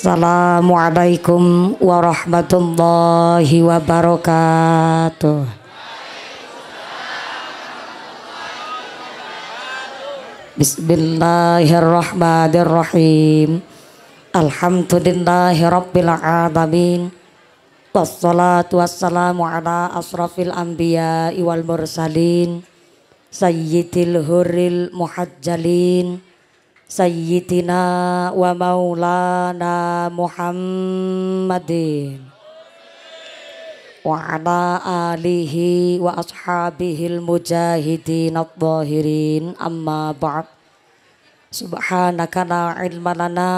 Assalamualaikum warahmatullahi wabarakatuh. Bismillahirrahmanirrahim. Alhamdulillahirabbil alamin. Wassalatu wassalamu ala asrafil anbiya wal mursalin. Sayyidil huril muhajjalin Sayyidina wa maulana Muhammadin wa ala alihi wa ashabihi al mujahidin al-zahirin amma ba'd subhanaka la ilma lana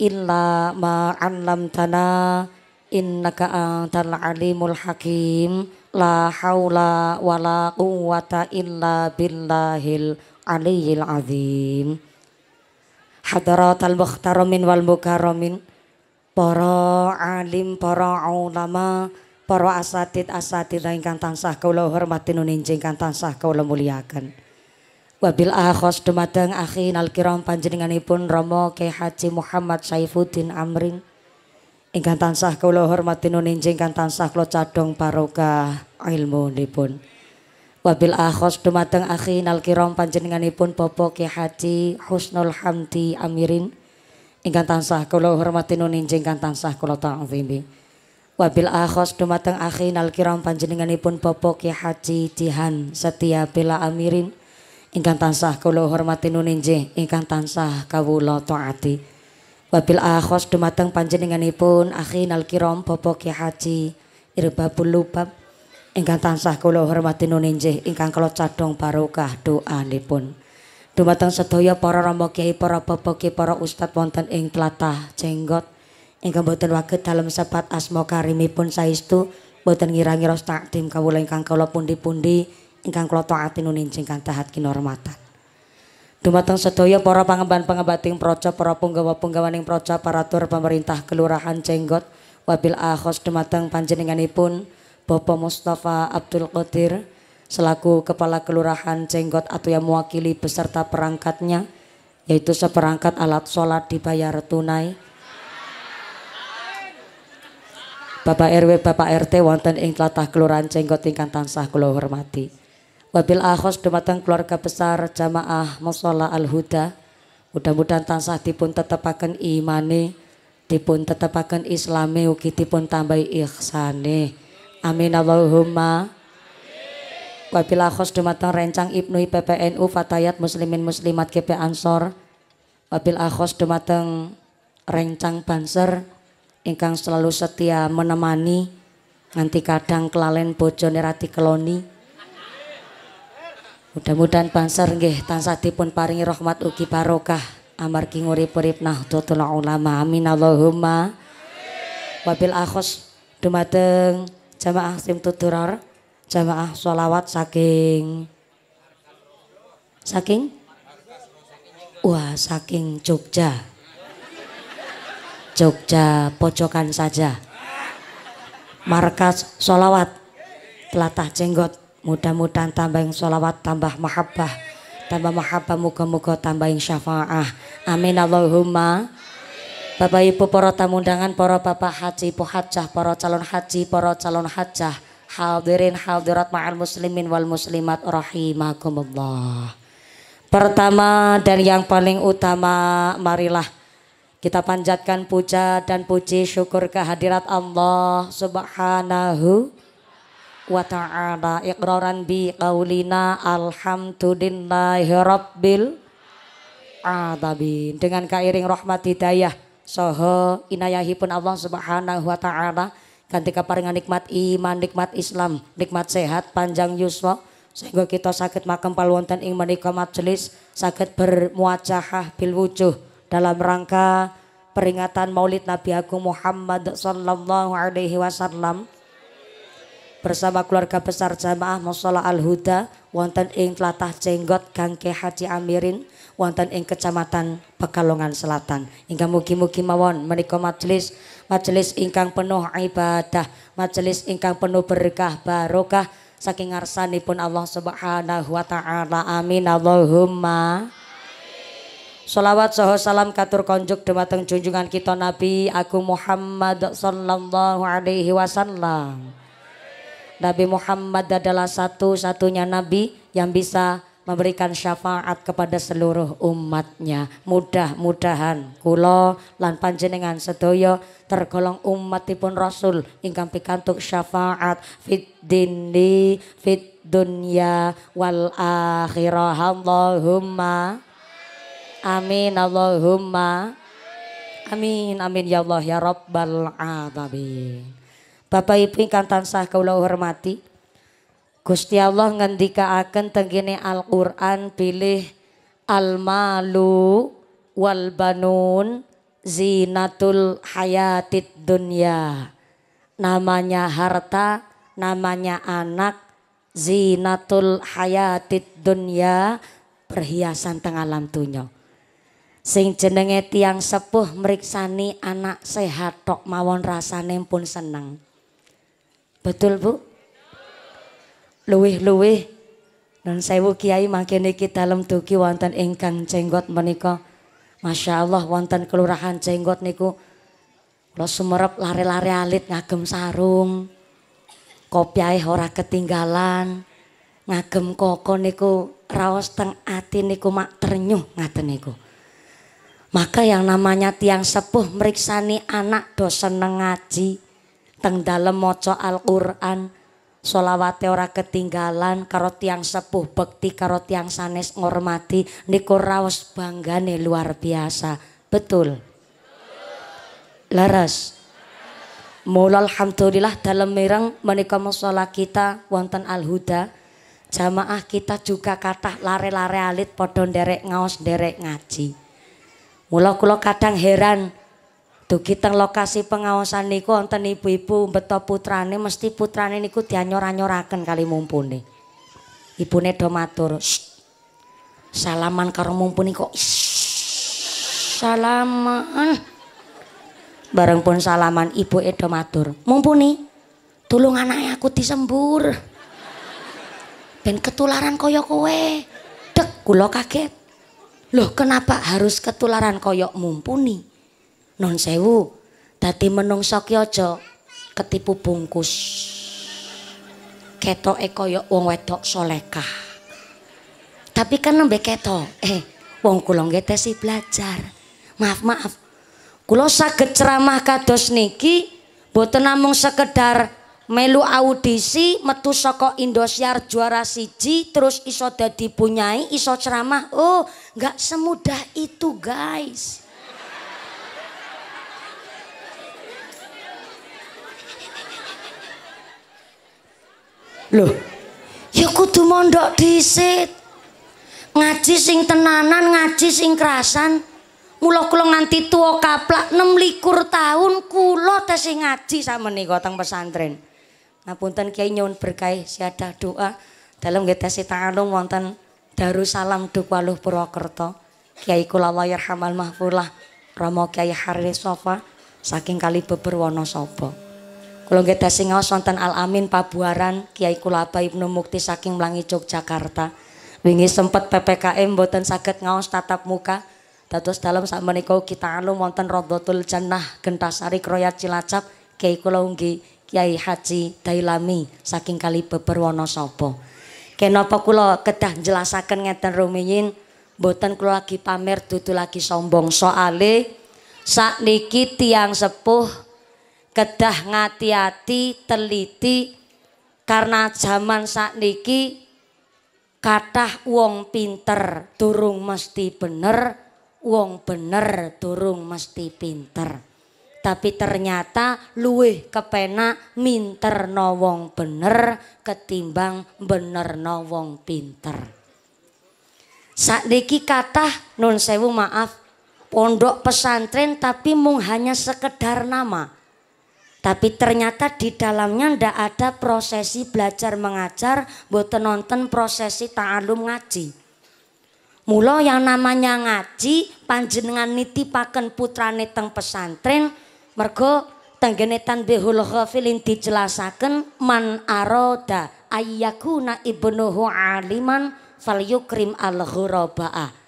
illa ma 'allamtana innaka antal alimul hakim la haula wa la quwata illa billahil aliyyil azim al mukhtaramin wal mukaramin para alim para ulama para asatid asatid ingkang tansah kula hormati nuninjing kang tansah kula muliakan wabil akhos dumateng akhin alkiram panjenenganipun Romo Kyai Haji Muhammad Saifuddin Amrin ingkang tansah kula hormati nuninjing kang tansah kula cadhong barokah ilmunipun Wabil akhos dumateng akhi nal panjenenganipun Bapak Ki Haji Husnul Hamdi Amirin ingkan tansah kula hormati nuninjing ingkang tansah kula ta'zimi. Wabil akhos dumateng akhi nal panjenenganipun Bapak Ki Haji Jihan Setia Bela Amirin ingkan tansah kula hormati nuninjing ingkang tansah kawula taati. Wabil akhos dumateng panjenenganipun akhi nal kiram Bapak Ki Haji Irbabul Lubab ingkang tansah kula hormati nuninjih ingkang kula cadhong barokah doanipun. Dumateng sedaya para rama kiai, para bapak para ustad wonten ing tlatah Jenggot ingkang boten waget dalem sepat asma karimipun saestu boten ngira-ngira takdim kawula ingkang kula pundi-pundi ingkang kula taati nuninjih kang tahat kinormatan. Dumateng sedaya para pangemban-pangembating praja, para punggawa-punggawaning praja, para tur pemerintah kelurahan Jenggot wabil akhos dumateng panjenenganipun Bapak Mustafa Abdul Qadir selaku Kepala Kelurahan Cenggot atau yang mewakili beserta perangkatnya yaitu seperangkat alat sholat dibayar tunai. Bapak RW, Bapak RT wonten ing tlatah Kelurahan Jenggot ingkang tansah kula hormati. Wabil Ahos dumateng keluarga besar jamaah Musola Al-Huda mudah-mudahan tansah dipun tetepaken imane dipun tetepaken islame ugi dipun tambahi ihsane Amin Allahumma. Wabila khos dumateng rencang Ibnu IPPNU Fatayat Muslimin Muslimat GP Ansor. Wabil akhos dumateng rencang Banser ingkang selalu setia menemani nanti kadang kelalen bojone nerati keloni. Mudah-mudahan Banser nggih tansah dipun paringi rahmat ugi barokah amargi ngurip-urip nahdlatul ulama. Amin Allahumma. Wabil akhos dumateng jamaah simtud duror jamaah sholawat saking saking wah saking Jogja Jogja pojokan saja markas solawat, telatah jenggot mudah-mudahan tambah solawat tambah mahabbah tambah mahabbah muka tambah tambahin syafaah amin Allahumma Bapak Ibu para tamu undangan, para Bapak Haji, Ibu Hajah, para calon haji, para calon hajah, hadirin hadirat ma'al muslimin wal muslimat rahimakumullah. Pertama dan yang paling utama marilah kita panjatkan puja dan puji syukur kehadirat Allah Subhanahu wa ta'ala iqraran bi qaulina alhamdulillahi rabbil alamin dengan kairing rahmat hidayah saha inayahipun Allah Subhanahu wa taala ganti kaparingan nikmat iman, nikmat Islam, nikmat sehat, panjang yuswa sehingga kita sakit makam palwonten ing menikah majelis sakit bermuacahah bil wujuh dalam rangka peringatan Maulid Nabi Agung Muhammad sallallahu alaihi wasallam bersama keluarga besar jamaah Musola Al Huda wonten ing telatah cenggot Gangke Haji Amirin wonten ing Kecamatan Pekalongan Selatan. Ingkang mugi-mugi mawon menika majelis majelis ingkang penuh ibadah, majelis ingkang penuh berkah barokah saking ngarsanipun Allah Subhanahu wa taala. Amin Allahumma. Salawat saha salam katur konjuk dumateng junjungan kita Nabi Aku Muhammad sallallahu alaihi wasallam. Nabi Muhammad adalah satu-satunya nabi yang bisa memberikan syafaat kepada seluruh umatnya. Mudah-mudahan kulo lan panjenengan sedaya tergolong umatipun Rasul ingkang pikantuk syafaat fit dini fit dunya wal akhirah Allahumma amin Allahumma amin amin ya Allah ya Rabbal alamin Bapak Ibu ingkang tansah kula hormati Gusti Allah ngendikaaken tenggini Al-Qur'an pilih al-malu wal banun zinatul hayatid dunya. Namanya harta, namanya anak, zinatul hayatid dunya, perhiasan tengah alam tunyo. Sing jenenge tiang sepuh meriksani anak sehat tok mawon rasane pun seneng. Betul Bu? luwih-luwih dan sewu kiai mangkene iki dalam tuki wonten ingkang jenggot menika Masya Allah wonten kelurahan jenggot niku kula sumerep lare-lare alit ngagem sarung kopiahe ora ketinggalan ngagem koko niku raos teng ati niku mak ternyuh ngaten niku maka yang namanya tiang sepuh meriksani anak dosen ngaji teng dalem maca Al-Qur'an solawate ora ketinggalan karo tiang sepuh bekti karo tiang sanes ngormati niku raos banggane luar biasa betul laras Mula alhamdulillah dalam mirang menika musala kita wonten al-huda jamaah kita juga kathah lare-lare alit padha nderek ngaos nderek ngaji. Mula kula kadang heran Dugi teng lokasi pengawasan niku wonten ibu-ibu beto putrane mesti putrane niku dianyor-anyoraken kali mumpuni. Ibune do matur, "Salaman karo mumpuni kok." Salaman. Bareng pun salaman ibu do matur, "Mumpuni, tulung anaknya aku disembur." Ben ketularan kaya kowe. Dek, kula kaget. Loh, kenapa harus ketularan koyok mumpuni? non sewu dadi menungso ki aja ketipu bungkus ketoke kaya wong wedok solekah tapi kan nembe keto eh wong kula nggih tesi belajar maaf maaf kula saged ceramah kados niki boten namung sekedar melu audisi metu saka Indosiar juara siji terus iso dadi punyai iso ceramah oh nggak semudah itu guys Loh, ya kudu mondok disit Ngaji sing tenanan, ngaji sing kerasan. Mula kula nganti tua kaplak 26 taun kula tesih ngaji sama nih teng pesantren. Ngapunten Kiai nyuwun berkah siadah doa dalam nggih tesih ta'alum wonten Darussalam Dukwaluh Purwokerto. Kiai kula Wayarhamal Mahfulah Romo Kiai Haris Sofa saking kali beberwono sopo kalau nggih dasing ngaos wonten Al Amin Pabuaran Kiai Kulaba Ibnu Mukti saking melangi Yogyakarta. Wingi sempet PPKM boten sakit ngaos tatap muka. dalam saat sakmenika kita alum wonten Radhatul Jannah Gentasari Kroyat Cilacap Kiai kula Kiai Haji Dailami saking Kali Beber Wonosobo. Kenapa kulo kedah jelasakan ngeten rumiyin boten kula lagi pamer dudu lagi sombong soale dikiti tiang sepuh kedah ngati-ati teliti karena zaman saat niki kathah wong pinter turung mesti bener, wong bener turung mesti pinter. Tapi ternyata luwih kepenak no wong bener ketimbang bener no wong pinter. saat niki kathah nun sewu maaf pondok pesantren tapi mung hanya sekedar nama tapi ternyata di dalamnya ndak ada prosesi belajar mengajar, buat nonton prosesi ta'alum ngaji. Mula yang namanya ngaji panjenengan niti paken putra teng pesantren mergo tenggenetan behul ghafilin dijelasaken man aroda ayyakuna ibnuhu aliman falyukrim al-ghuraba'ah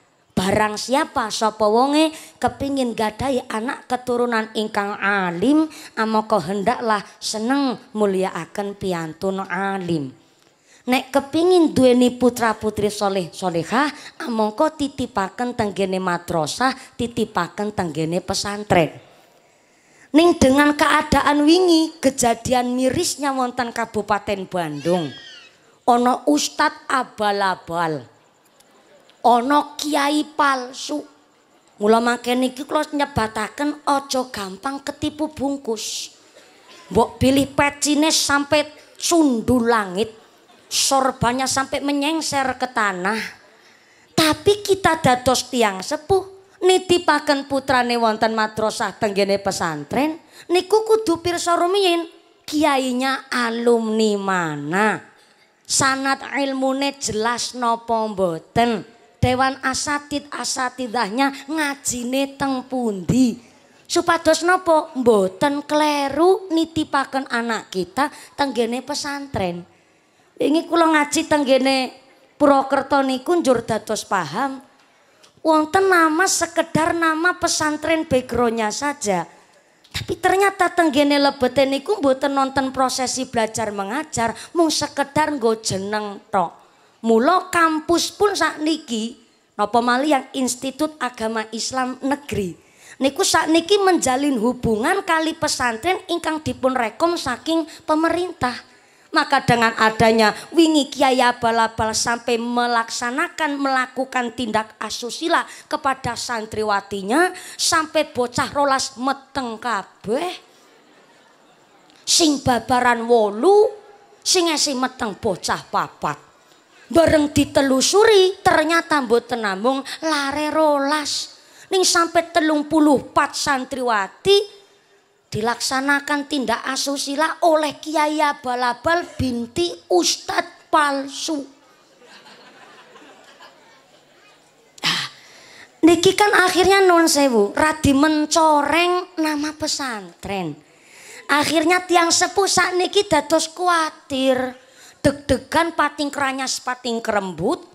barang siapa sapa wonge kepingin gadai anak keturunan ingkang alim amoko hendaklah seneng mulyaaken piantun alim nek kepingin duweni putra putri soleh solehah amoko titipaken tenggene madrasah titipaken tenggene pesantren Ning dengan keadaan wingi kejadian mirisnya wonten Kabupaten Bandung. Ono Ustadz abal-abal. Onok kiai palsu. Mula makin niki kalau nyebatakan ojo gampang ketipu bungkus. Mbok pilih pecine sampai sundul langit, sorbanya sampai menyengser ke tanah. Tapi kita dados tiang sepuh nitipaken putrane wonten madrasah tenggene pesantren niku kudu pirsa rumiin. kiainya alumni mana sanat ilmune jelas nopo mboten dewan asatid asatidahnya ngajine teng pundi supados nopo mboten kleru nitipaken anak kita tenggene pesantren ini kula ngaji tenggene Purwokerto niku njur dados paham wonten nama sekedar nama pesantren backgroundnya saja tapi ternyata tenggene lebete niku mboten nonton prosesi belajar mengajar mung sekedar nggo jeneng tok. Mula kampus pun niki, napa mali yang Institut Agama Islam Negeri niku niki menjalin hubungan kali pesantren ingkang dipun rekom saking pemerintah. Maka dengan adanya wingi kiai abal-abal sampai melaksanakan melakukan tindak asusila kepada santriwatinya sampai bocah rolas meteng kabeh. Sing babaran wolu, sing esi meteng bocah papat. Bareng ditelusuri ternyata mboten tenamung lare rolas. Ning sampai telung puluh pat santriwati dilaksanakan tindak asusila oleh Kiai Abal-abal binti Ustad palsu. nah, niki kan akhirnya non sewu, radi mencoreng nama pesantren. Akhirnya tiang sepusak saat niki datus khawatir deg-degan pating keranya, pating kerembut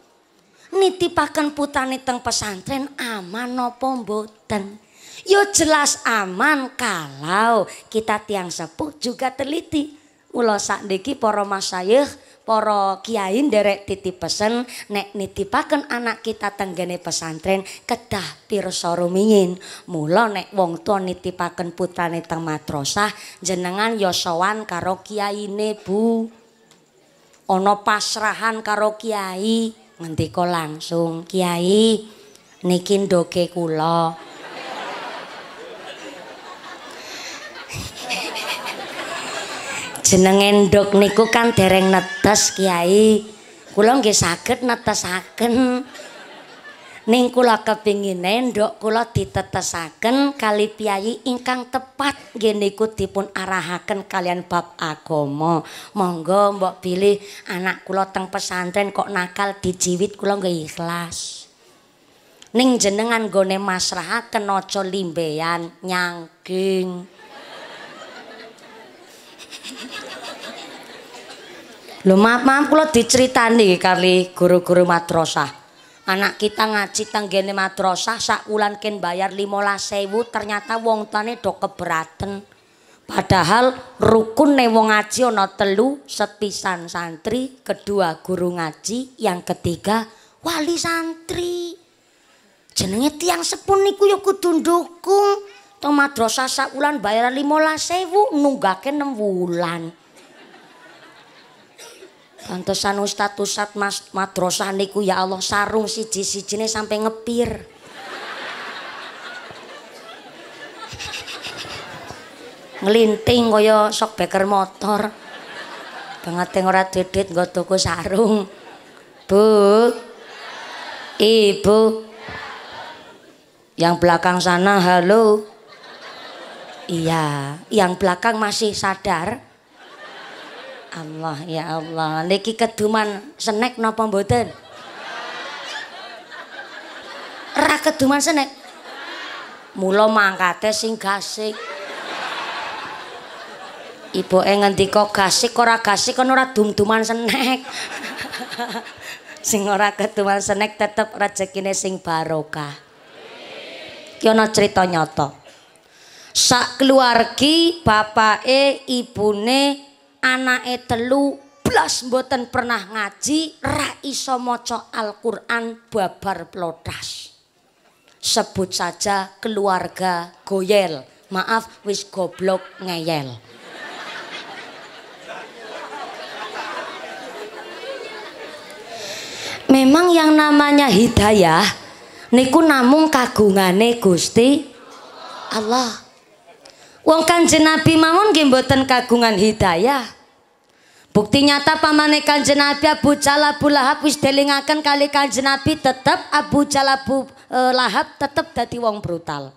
nitipakan putra teng pesantren aman no mboten Yo ya jelas aman kalau kita tiang sepuh juga teliti. ulo sakdiki poro masayih, poro kiai derek titip pesen nek nitipakan anak kita tenggene pesantren kedah pirsoro mingin Mula nek wong tua nitipakan putra teng matrosah, jenengan yosowan ya karo kiaine Bu. Ono pasrahan karo kiai nanti ko langsung kiai nikin doke kulo jenengen dok niku kan dereng netes kiai kula nggih saged netesaken Ning kula kepingin nendok kula ditetesaken kali piyayi ingkang tepat nggih niku dipun arahaken kalian bab agomo. Monggo mbok pilih anak kula teng pesantren kok nakal dijiwit kula nggak ikhlas. Ning jenengan gone masraha kenoco limbean nyangking. lu maaf maaf kula diceritani kali guru-guru madrasah. Anak kita ngaji tanggene madrasah sak wulan ken bayar 15.000 ternyata wong tuane do keberatan. Padahal rukun ne wong ngaji ana telu, sepisan santri, kedua guru ngaji, yang ketiga wali santri. Jenenge tiang sepun niku ya kudu ndukung. Teng madrasah sak wulan bayar 15.000 nunggake 6 wulan. Pantesan Ustadz Ustadz mas Madrosah niku ya Allah sarung siji-sijine sampai ngepir. Ngelinting kaya sok beker motor. Banget ora duit-duit nggo tuku sarung. Bu. Ibu. Yang belakang sana halo. Iya, yang belakang masih sadar. Allah ya Allah niki keduman senek napa mboten Ra keduman senek Mula mangkate sing gasik Iboke ngendika gasik ora gasik ana ora dum-duman senek Sing ora keduman senek tetep rezekine sing barokah Ki ana cerita nyata sak keluargi bapake ibune anake telu blas mboten pernah ngaji ra iso maca Al-Qur'an babar plotas. Sebut saja keluarga goyel. Maaf wis goblok ngeyel. Memang yang namanya hidayah niku namung kagungane Gusti Allah. Wong Kanjeng Nabi mawon nggih mboten kagungan hidayah. Bukti nyata pamane Kanjeng Nabi Abu Jalab Lahab wis delingaken kali Kanjeng Nabi tetep Abu Jalab eh, Lahab tetep dadi wong brutal.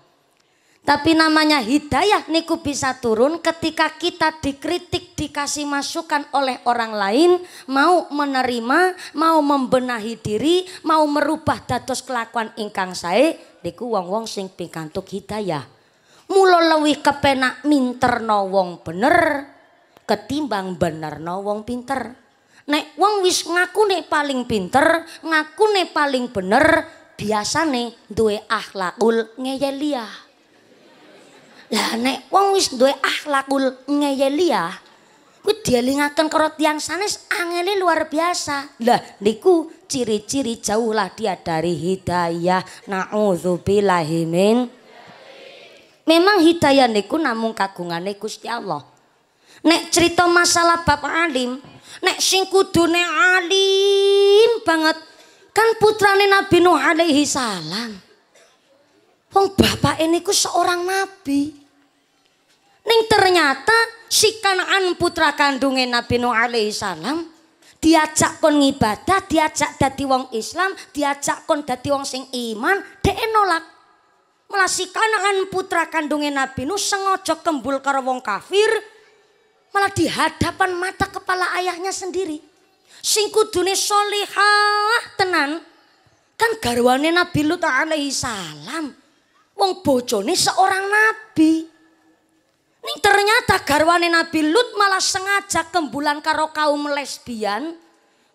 Tapi namanya hidayah niku bisa turun ketika kita dikritik, dikasih masukan oleh orang lain, mau menerima, mau membenahi diri, mau merubah dados kelakuan ingkang saya, niku wong-wong sing pikantuk hidayah. Mula lebih kepenak no wong bener ketimbang no wong pinter. Nek wong wis ngaku ne paling pinter, ngaku ne paling bener, Biasa nih duwe akhlakul ngeyeliah. Ya. Lah nek wong wis duwe akhlakul ngeyeliah, ya, kuwi dielingaken kerot yang sanes angeli luar biasa. Lah niku ciri-ciri jauhlah dia dari hidayah. Na'udzubillahimin. min Memang hidayah niku namung niku Gusti Allah. Nek cerita masalah bapak alim, nek sing kudune alim banget kan putrane Nabi Nuh alaihi salam. Wong bapak ini ku seorang nabi. Ning ternyata si Kanaan putra kandungnya Nabi Nuh alaihi salam diajak kon ngibadah, diajak dadi wong Islam, diajak kon dadi wong sing iman, dia nolak. Malah si putra kandungnya Nabi Nuh sengaja kembul karo wong kafir malah di hadapan mata kepala ayahnya sendiri. singkut dunia sholihah tenan kan garwane Nabi Lut alaihi salam. Wong bojone seorang nabi. ini ternyata garwane Nabi Lut malah sengaja kembulan karo kaum lesbian,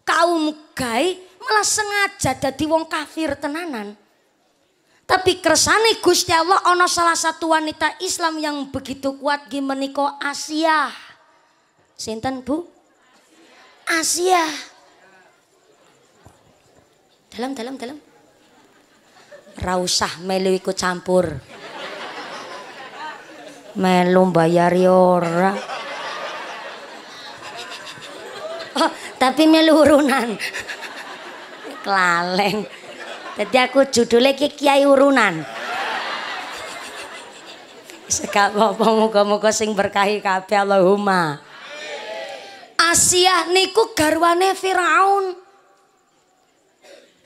kaum gay, malah sengaja jadi wong kafir tenanan. Tapi kersane Gusti Allah ono salah satu wanita Islam yang begitu kuat gimana gimeniko Asia. Sinten Bu? Asia. Dalam dalam dalam. Rausah melu ikut campur. Melu bayar ora. Oh, tapi melu urunan. Kelaleng. Jadi aku judulnya ki Kiai Urunan. Sekak apa muga-muga sing berkahi kabeh Allahumma. Asia niku garwane Firaun.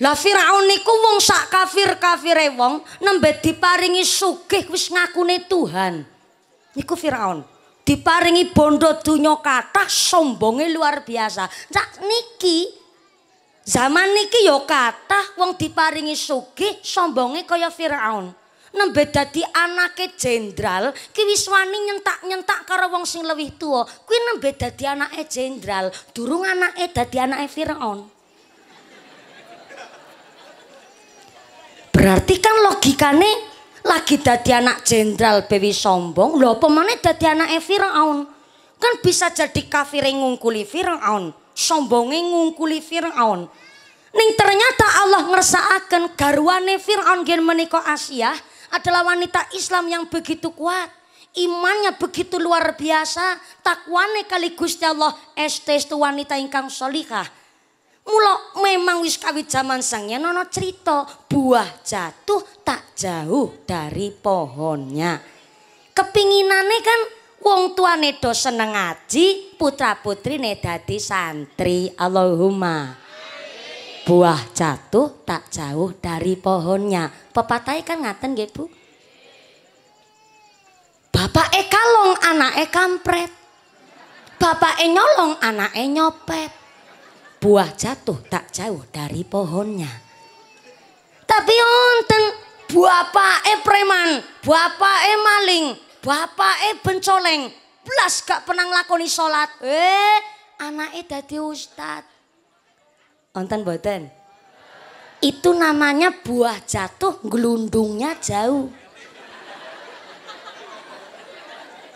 Lah Firaun niku wong sak kafir-kafire wong nembe diparingi sugih wis ngakune Tuhan. Niku Firaun. Diparingi bondo dunya kathah sombongnya luar biasa. Cak niki Zaman niki yo kata wong diparingi sugi sombongi kaya Firaun. Nembe dadi anake jenderal ki wis wani nyentak-nyentak karo wong sing lebih tua. Kuwi nembe dadi anake jenderal, durung anak anake dadi anake Firaun. Berarti kan logikane lagi dadi anak jenderal bewi sombong, lho apa meneh dadi anake Firaun? Kan bisa jadi kafir ngungkuli Firaun sombonge ngungkuli Firaun. Ning ternyata Allah ngersaaken garwane Firaun gen menikah Asia adalah wanita Islam yang begitu kuat. Imannya begitu luar biasa, takwane kali Gusti Allah estes tu wanita ingkang solihah. Mula memang wis kawit zaman sangnya nono cerita buah jatuh tak jauh dari pohonnya. Kepinginane kan wong tuane do seneng ngaji, putra-putrine dadi santri. Allahumma buah jatuh tak jauh dari pohonnya. Pepatah kan ngaten nggih, Bu? Bapak e kalong, anak e kampret. Bapak e nyolong, anak e nyopet. Buah jatuh tak jauh dari pohonnya. Tapi wonten e preman, e maling, Bapak eh bencoleng, plus gak pernah ngelakoni sholat. Eh, anak eh dadi ustad. Onten boten? Itu namanya buah jatuh, gelundungnya jauh.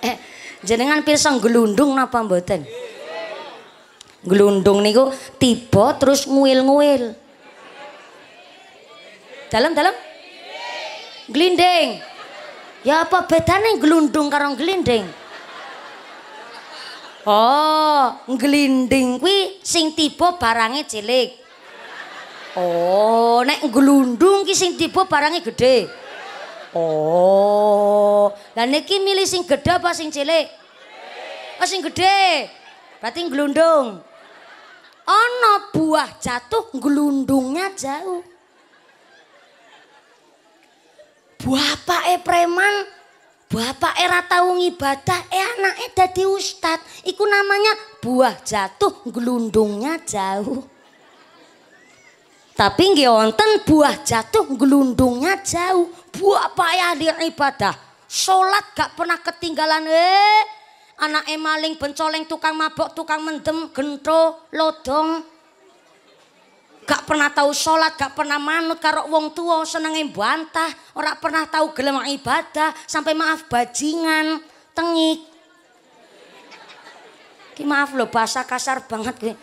Eh, jenengan pirsa gelundung napa boten? Gelundung niku tiba terus nguil-nguil. Dalam-dalam? Glinding. Ya apa bedane gelundung karo gelinding? Oh, gelinding kuwi sing tiba barangnya cilik. Oh, nek gelundung ki sing tiba barangnya gede. Oh, lah niki milih sing gede apa sing cilik? Oh, sing gede? Berarti Oh no, buah jatuh gelundungnya jauh. Bapak e preman, bapak e ratau ngibadah, e anak e dadi ustad. Iku namanya buah jatuh, gelundungnya jauh. Tapi nggih wonten buah jatuh gelundungnya jauh. Buah e payah di ibadah. sholat gak pernah ketinggalan. Eh, anak maling bencoleng tukang mabok, tukang mendem, gento, lodong gak pernah tahu sholat, gak pernah manut karo wong tua, senengin bantah, ora pernah tahu gelem ibadah, sampai maaf bajingan, tengik. Ki maaf lo bahasa kasar banget gue.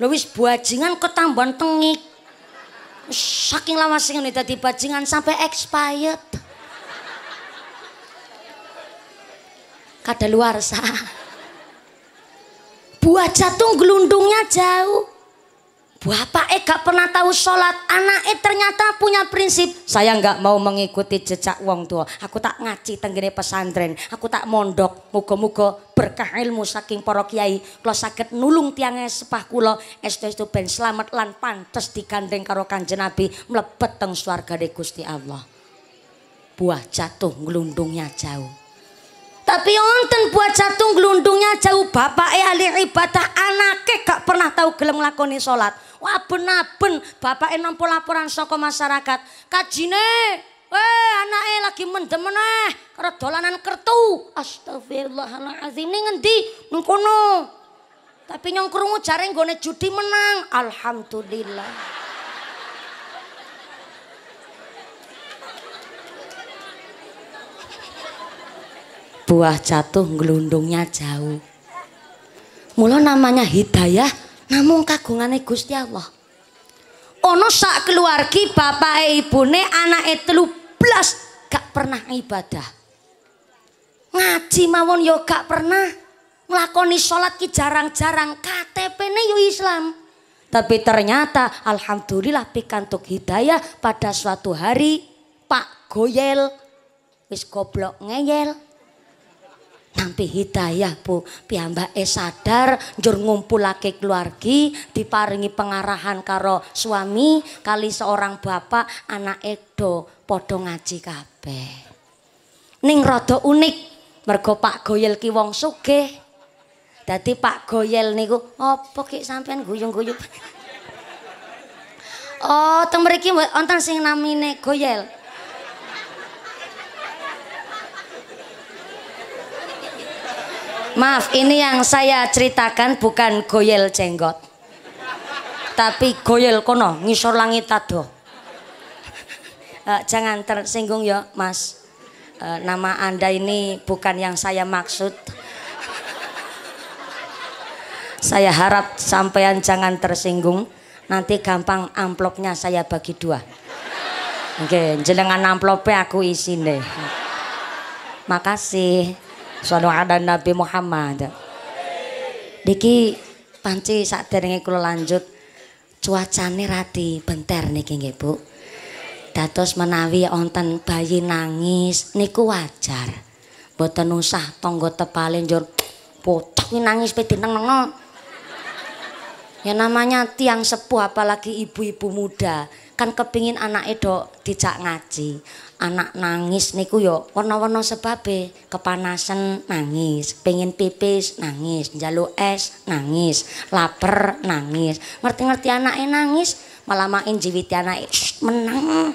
Lo wis bajingan ketambahan tengik. Saking lama sing ini tadi bajingan sampai expired. Kada luar sah. buat jatung gelundungnya jauh. Bapak eh gak pernah tahu sholat, anak eh ternyata punya prinsip. Saya gak mau mengikuti jejak wong tua. Aku tak ngaji tenggene pesantren, aku tak mondok. Muga-muga berkah ilmu saking para kiai. Kalau sakit nulung tiangnya sepah kulo, estu estu ben selamat lan pantes digandeng karo kanjeng Nabi mlebet teng swargane Gusti Allah. Buah jatuh ngelundungnya jauh. Tapi onten buat satu gelundungnya jauh bapak eh ahli ibadah anaknya gak pernah tahu gelem nglakoni sholat, Wah benar-benar bapak eh nampu laporan saka masyarakat. Kajine, anak eh lagi mendem meneh dolanan kertu. Astagfirullahalazim ini ngendi? nungkono Tapi nyongkrungu krungu jareng gone judi menang. Alhamdulillah. buah jatuh gelundungnya jauh mula namanya hidayah namun kagungannya Gusti Allah ono sak keluargi bapak ibu ne, anak telu plus gak pernah ibadah ngaji mawon yo gak pernah ngelakoni sholat ki jarang-jarang KTP ne yo Islam tapi ternyata alhamdulillah pikantuk hidayah pada suatu hari Pak Goyel wis goblok ngeyel nampi hidayah Bu piyambake sadar njur laki keluargi diparingi pengarahan karo suami kali seorang bapak anak edo podo ngaji kape ning rada unik mergo Pak Goyel ki wong sugih dadi Pak Goyel niku oh, ki sampean guyung-guyung Oh teng mriki wonten sing namine Goyel Maaf, ini yang saya ceritakan bukan goyel jenggot. Tapi goyel kono, ngisor langit tado. Uh, jangan tersinggung ya, Mas. Uh, nama Anda ini bukan yang saya maksud. saya harap sampean jangan tersinggung. Nanti gampang amplopnya saya bagi dua. Oke, okay, jenengan amplopnya aku isi deh. Makasih. Sallu ala Nabi Muhammad. Niki panci derenge kula lanjut cuacane rati benter niki nggih Bu. Dados menawi onten bayi nangis niku wajar. Mboten usah tangga tepale njur bocah nangis pe dineng-neng. Ya namanya tiang sepuh apalagi ibu-ibu muda kan kepingin anaknya dok dijak ngaji anak nangis niku yo warna-warna sebabe kepanasan nangis pengen pipis nangis jalu es nangis lapar nangis ngerti-ngerti anaknya nangis malah main jiwiti anak menang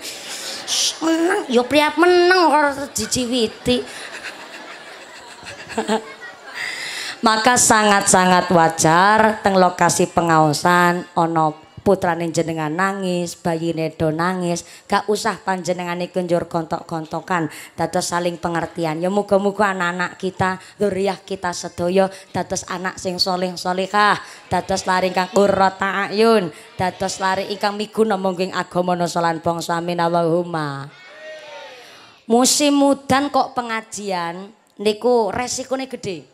Shh, menang yo pria menang kalau dijiwiti maka sangat-sangat wajar teng lokasi pengawasan ono putrane jenengan nangis, bayine do nangis, gak usah panjenengane kunjur kontok-kontokan, dados saling pengertian. Ya muga-muga anak-anak kita, duriah kita sedaya dados anak sing soleh-solehah, dados lari kang qurrat ayun. dados lari ingkang miguna mungking agama nasa lan bangsa amin Allahumma. Musim mudan kok pengajian niku resikone gede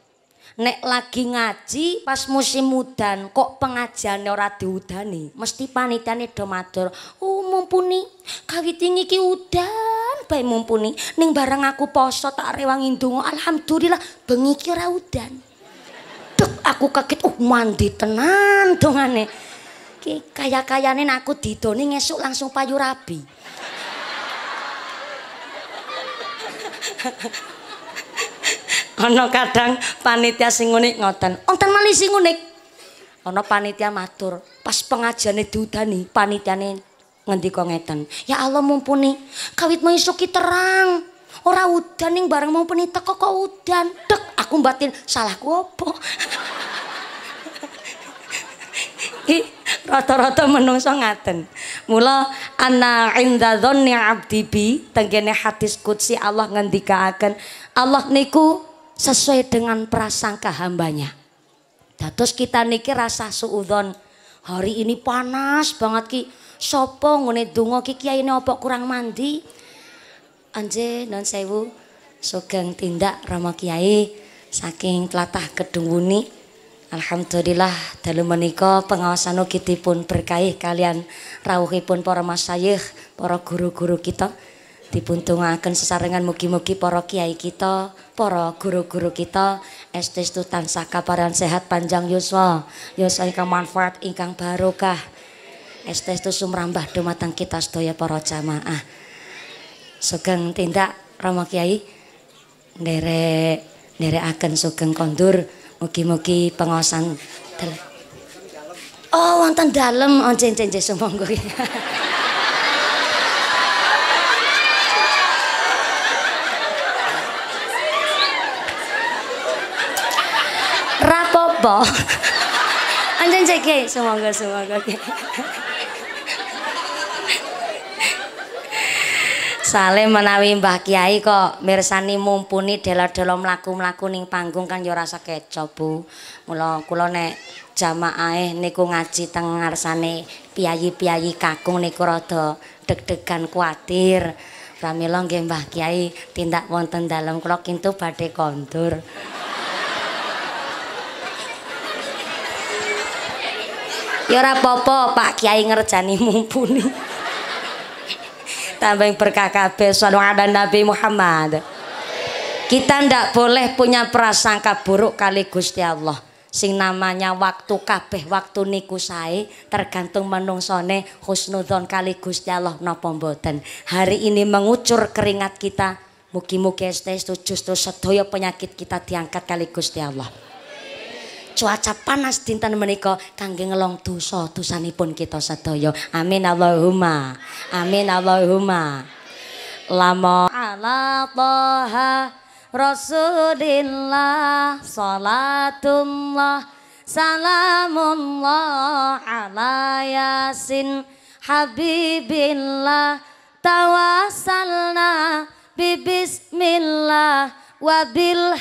nek lagi ngaji pas musim udan kok pengajiane ora diudani mesti panitiane do matur oh mumpuni kawitingi ki udan bae mumpuni ning bareng aku poso tak rewangi ndonga alhamdulillah bengi iki ora udan aku kaget uh mandi tenan dongane Ki kaya-kayane aku didoni ngesuk langsung payu rabi Ono kadang panitia sing unik ngoten onten malih sing unik panitia matur pas pengajiannya diudani panitiane ngendika ngeten ya Allah mumpuni kawit mau isuki terang ora udan ning bareng mau teko kok udan dek aku batin salahku opo rata-rata menungso ngaten. Mula ana inda dhanni abdi bi tengene hadis qudsi Allah akan Allah niku sesuai dengan prasangka hambanya. Dados kita niki rasa suudon. Hari ini panas banget ki. Sopo ngene donga ki kiai ini apa kurang mandi? Anje non sewu sugeng tindak Rama Kiai saking telatah Kedung Wuni. Alhamdulillah dalu menika pengawasan kita pun berkaih kalian rawuhipun para masayih, para guru-guru kita dipuntungaken sesarengan mugi-mugi para kiai kita, para guru-guru kita estes tuh tansah kaparan sehat panjang yuswa, yuswa ingkang manfaat ingkang barokah. ST tu sumrambah dumateng kita sedaya para jamaah. Sugeng tindak Rama Kiai nderek nderekaken sugeng kondur mugi-mugi pengosan. Oh wonten dalem, oncen oh, cen-cen sumangga. 봐봐. 완전 제게 소망가 소망가게. 사례 menawi Mbah Kiai kok mirsani mumpuni dela-dela mlaku-mlaku ning panggung kan ya rasa kecap, Bu. Mula kula nek jamaah eh niku ngaji teng ngarsane piyayi-piyayi kakung niku rada deg-degan kuatir. Pramila nggih Mbah Kiai tindak wonten dalem kula kintu badhe kondur. Ya ora apa Pak Kiai ngerjani mumpuni. Tambah berkah kabeh sallallahu Nabi Muhammad. Kita ndak boleh punya prasangka buruk kali Gusti Allah. Sing namanya waktu kabeh waktu niku sae tergantung menungsone husnudzon kali Gusti Allah napa mboten. Hari ini mengucur keringat kita, mugi-mugi estes tujuh sedaya penyakit kita diangkat kali Gusti Allah cuaca panas dinten menika kangge ngelong dosa dosanipun kita sedaya. Amin Allahumma. Amin Allahumma. Lama ala toha Rasulillah salatullah salamullah ala yasin habibillah Tawasalna bibismillah wabil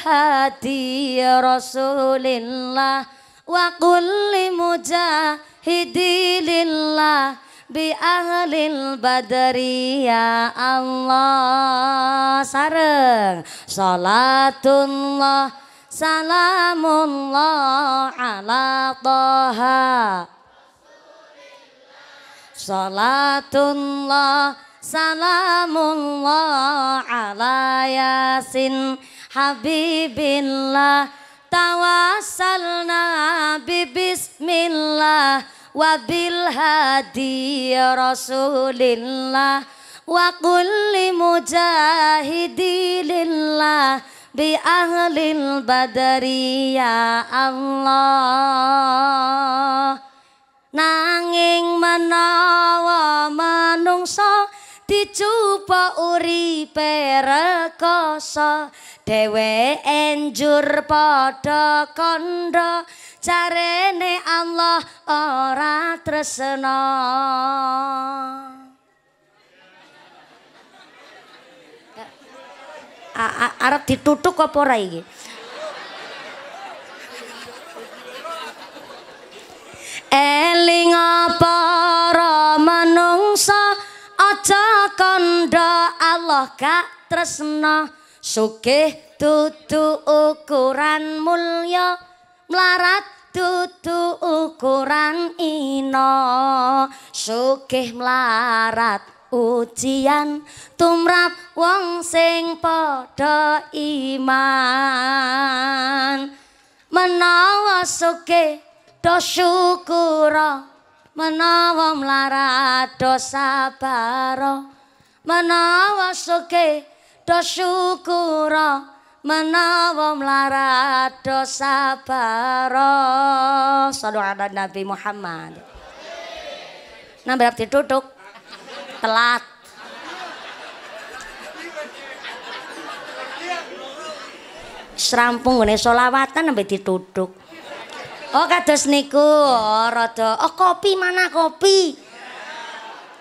ya rasulillah wa kulli mujahidilillah bi ahlil badri ya Allah sareng salatullah salamullah ala toha salatullah salamullah ala yasin Habibillah tawassalna bibismillah wabil hadi rasulillah wa kulli mujahidilillah bi ahlil badari ya Allah nanging menawa manungsa dicupa uripe rekoso dewe enjur pada kondo carene Allah ora tresno Arab ditutup apa ora iki Eling apa ora menungsa Ojo kondo Allah kak tresno Sukih tutu ukuran mulio Melarat tutu ukuran ino Sukih melarat ujian tumrap wong sing padha iman menawa sugih do menawa melarat dosa baro menawa suke do syukura menawa melarat dosa baro saudara nabi Muhammad Nah berarti duduk telat serampung ngene solawatan sampai duduk. Oh kados niku, oh, rada. Oh kopi mana kopi?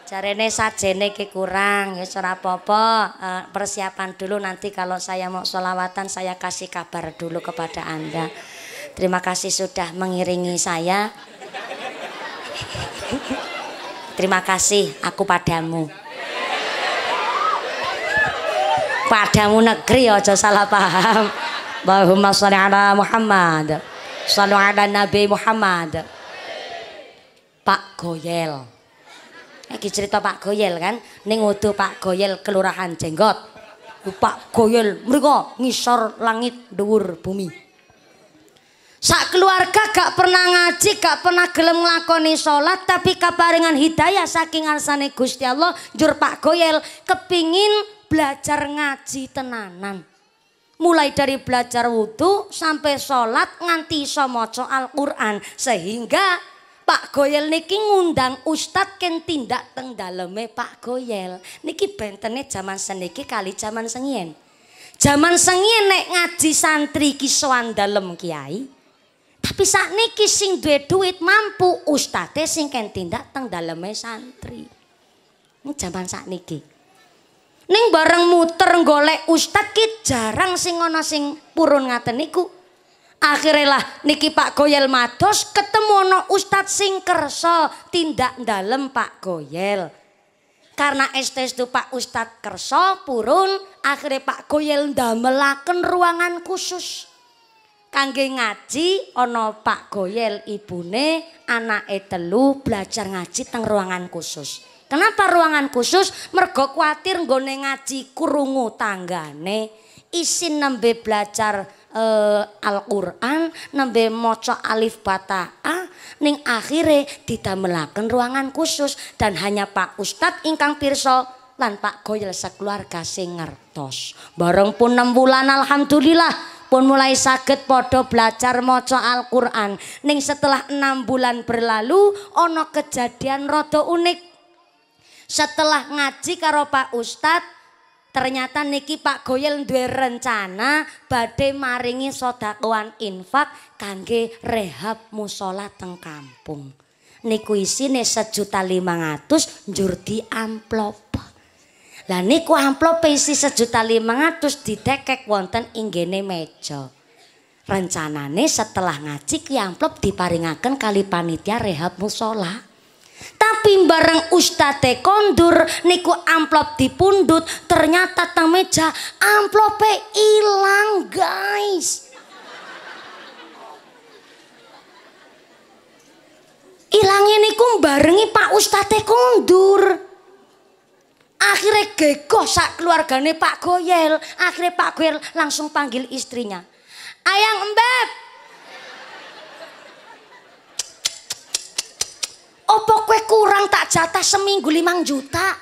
Jarene sajene ki kurang, ya ora apa eh, persiapan dulu nanti kalau saya mau solawatan saya kasih kabar dulu kepada Anda. Terima kasih sudah mengiringi saya. Terima kasih aku padamu. Padamu negeri aja salah paham. Allahumma sholli ala Muhammad. Salam ala Nabi Muhammad. Pak Goyel. Iki cerita Pak Goyel kan, ning wudu Pak Goyel Kelurahan Jenggot. Pak Goyel mriko ngisor langit dhuwur bumi. Sak keluarga gak pernah ngaji, gak pernah gelem nglakoni salat, tapi kaparingan hidayah saking arsane Gusti Allah, jur Pak Goyel kepingin belajar ngaji tenanan mulai dari belajar wudhu sampai sholat nganti iso maca Al-Qur'an sehingga Pak Goyel niki ngundang ustad ken tindak teng daleme Pak Goyel. Niki bentene zaman seniki kali zaman sengien. Zaman sengien nek ngaji santri kiswan dalam dalem kiai. Tapi saat niki sing duit duit mampu Ustad sing ken tindak teng daleme santri. Ini zaman saat niki. Ning bareng muter golek ustad ki jarang sing ana sing purun ngaten niku. Akhire lah niki Pak Goyel Matos ketemu ana ustad sing kersa tindak dalem Pak Goyel. Karena estes itu Pak Ustad kersa purun akhirnya Pak Goyel damelaken ruangan khusus. Kangge ngaji ono Pak Goyel ibune anake telu belajar ngaji teng ruangan khusus. Kenapa ruangan khusus? Mergo khawatir nggone ngaji kurungu tanggane. Isin nembe belajar uh, Al-Qur'an, nembe moco alif bataah ning akhire melakukan ruangan khusus dan hanya Pak Ustadz ingkang pirso lan Pak Goyel sekeluarga sing ngertos. Bareng pun enam bulan alhamdulillah pun mulai sakit podo belajar moco Al-Qur'an. Ning setelah enam bulan berlalu ono kejadian roto unik. Setelah ngaji karo Pak Ustadz, ternyata niki Pak Goyel duwe rencana badhe maringi sedekah infak kangge rehab musola teng kampung. Niku isine sejuta lima ratus njur amplop. Lah niku amplop isi sejuta lima ratus didekek wonten inggene meja. Rencanane setelah ngaji ki amplop diparingaken kali panitia rehab musola. Tapi bareng ustate kondur niku amplop dipundut ternyata teng meja amplope ilang guys. Ilangnya niku barengi Pak Ustate kondur. Akhirnya gegoh sak keluargane Pak Goyel. Akhirnya Pak Goyel langsung panggil istrinya. Ayang Mbep, Opo kue kurang tak jatah seminggu limang juta?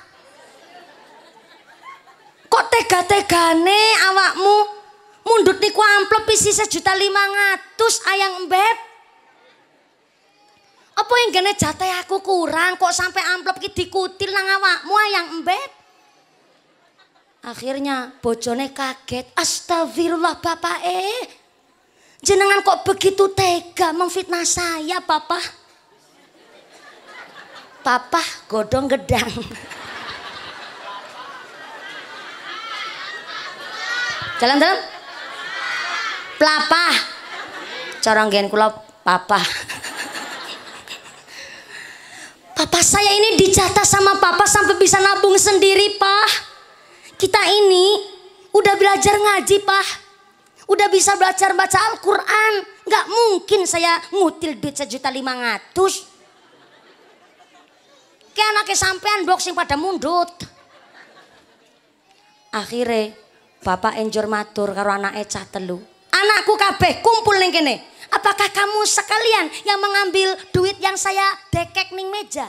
Kok tega-tegane awakmu? Mundut niku amplop isi sejuta lima ngatus ayang embet. Apa yang gene jatah aku kurang kok sampai amplop ki dikutil nang awakmu ayang embet? Akhirnya bojone kaget. Astagfirullah bapak eh. Jenengan kok begitu tega memfitnah saya bapak? Papa godong gedang. Jalan-jalan? Pelapah. corong gen kulo papa. Papa saya ini dicatat sama papa sampai bisa nabung sendiri, Pak. Kita ini udah belajar ngaji, Pak. Udah bisa belajar baca Al-Quran. Gak mungkin saya mutil duit sejuta lima ratus. Kayak anaknya sampean blok sing pada mundut. akhirnya bapak enjur matur karo anak eca telu. Anakku kabeh kumpul ning kene. Apakah kamu sekalian yang mengambil duit yang saya dekek ning meja?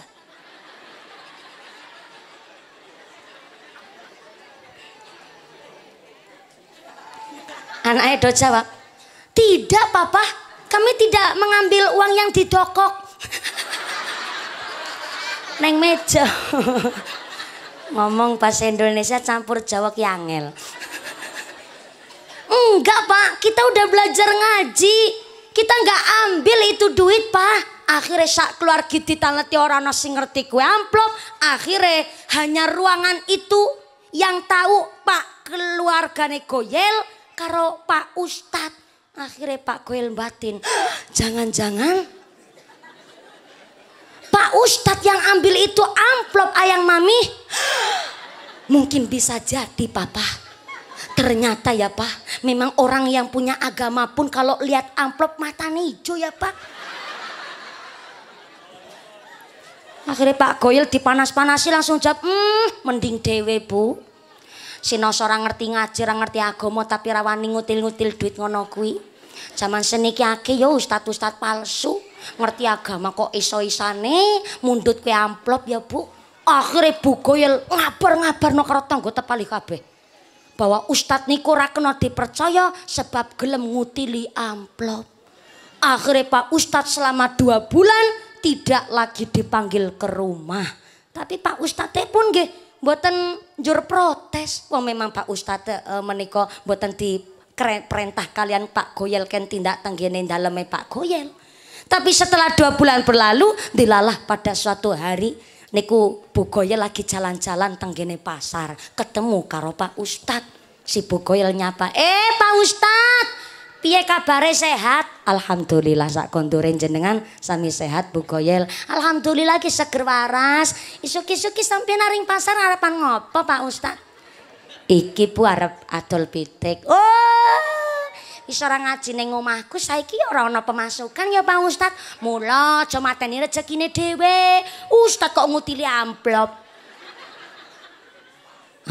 Anak Edo jawab, tidak papa, kami tidak mengambil uang yang didokok. neng meja. Ngomong bahasa Indonesia campur Jawa ki Enggak, Pak. Kita udah belajar ngaji. Kita nggak ambil itu duit, Pak. Akhirnya sak keluar gitu nanti orang nasi ngerti kue amplop. Akhirnya hanya ruangan itu yang tahu Pak keluargane Goyel karo Pak ustad, Akhirnya Pak Goyel batin. Jangan-jangan Pak Ustadz yang ambil itu amplop ayang mami. Mungkin bisa jadi papa. Ternyata ya pak, memang orang yang punya agama pun kalau lihat amplop mata hijau ya pak. Akhirnya Pak Goyil dipanas-panasi langsung jawab, hmm, mending dewe bu. Sino seorang ngerti ngaji, orang ngerti agama tapi rawani ngutil-ngutil duit ngono Zaman seniki aki yo ya, ustad-ustad palsu ngerti agama kok iso-isane mundut ke amplop ya bu akhirnya bu goyel ya ngabar-ngabar no karo gue tepali kabeh bahwa ustadz niku ora kena dipercaya sebab gelem ngutili amplop akhirnya pak ustadz selama dua bulan tidak lagi dipanggil ke rumah tapi pak ustadz pun ge buatan jur protes wong memang pak ustadz e, menika buatan di perintah kalian Pak Goyel kan tindak tenggene dalamnya Pak Goyel. Tapi setelah dua bulan berlalu, dilalah pada suatu hari niku Bugoyel lagi jalan-jalan tenggene pasar, ketemu karo Pak Ustad. Si Bugoyel nyapa, "Eh, Pak Ustad, piye kabare sehat?" Alhamdulillah sak kondure jenengan sami sehat bukoyel, Alhamdulillah ki seger waras. Isuk-isuk naring pasar harapan ngopo Pak Ustad? Iki bu arep adol pitik. Oh, iso ngaji ning omahku saiki ora ana pemasukan ya Pak Ustad. Mula aja mateni rejekine dhewe. Ustad kok ngutili amplop.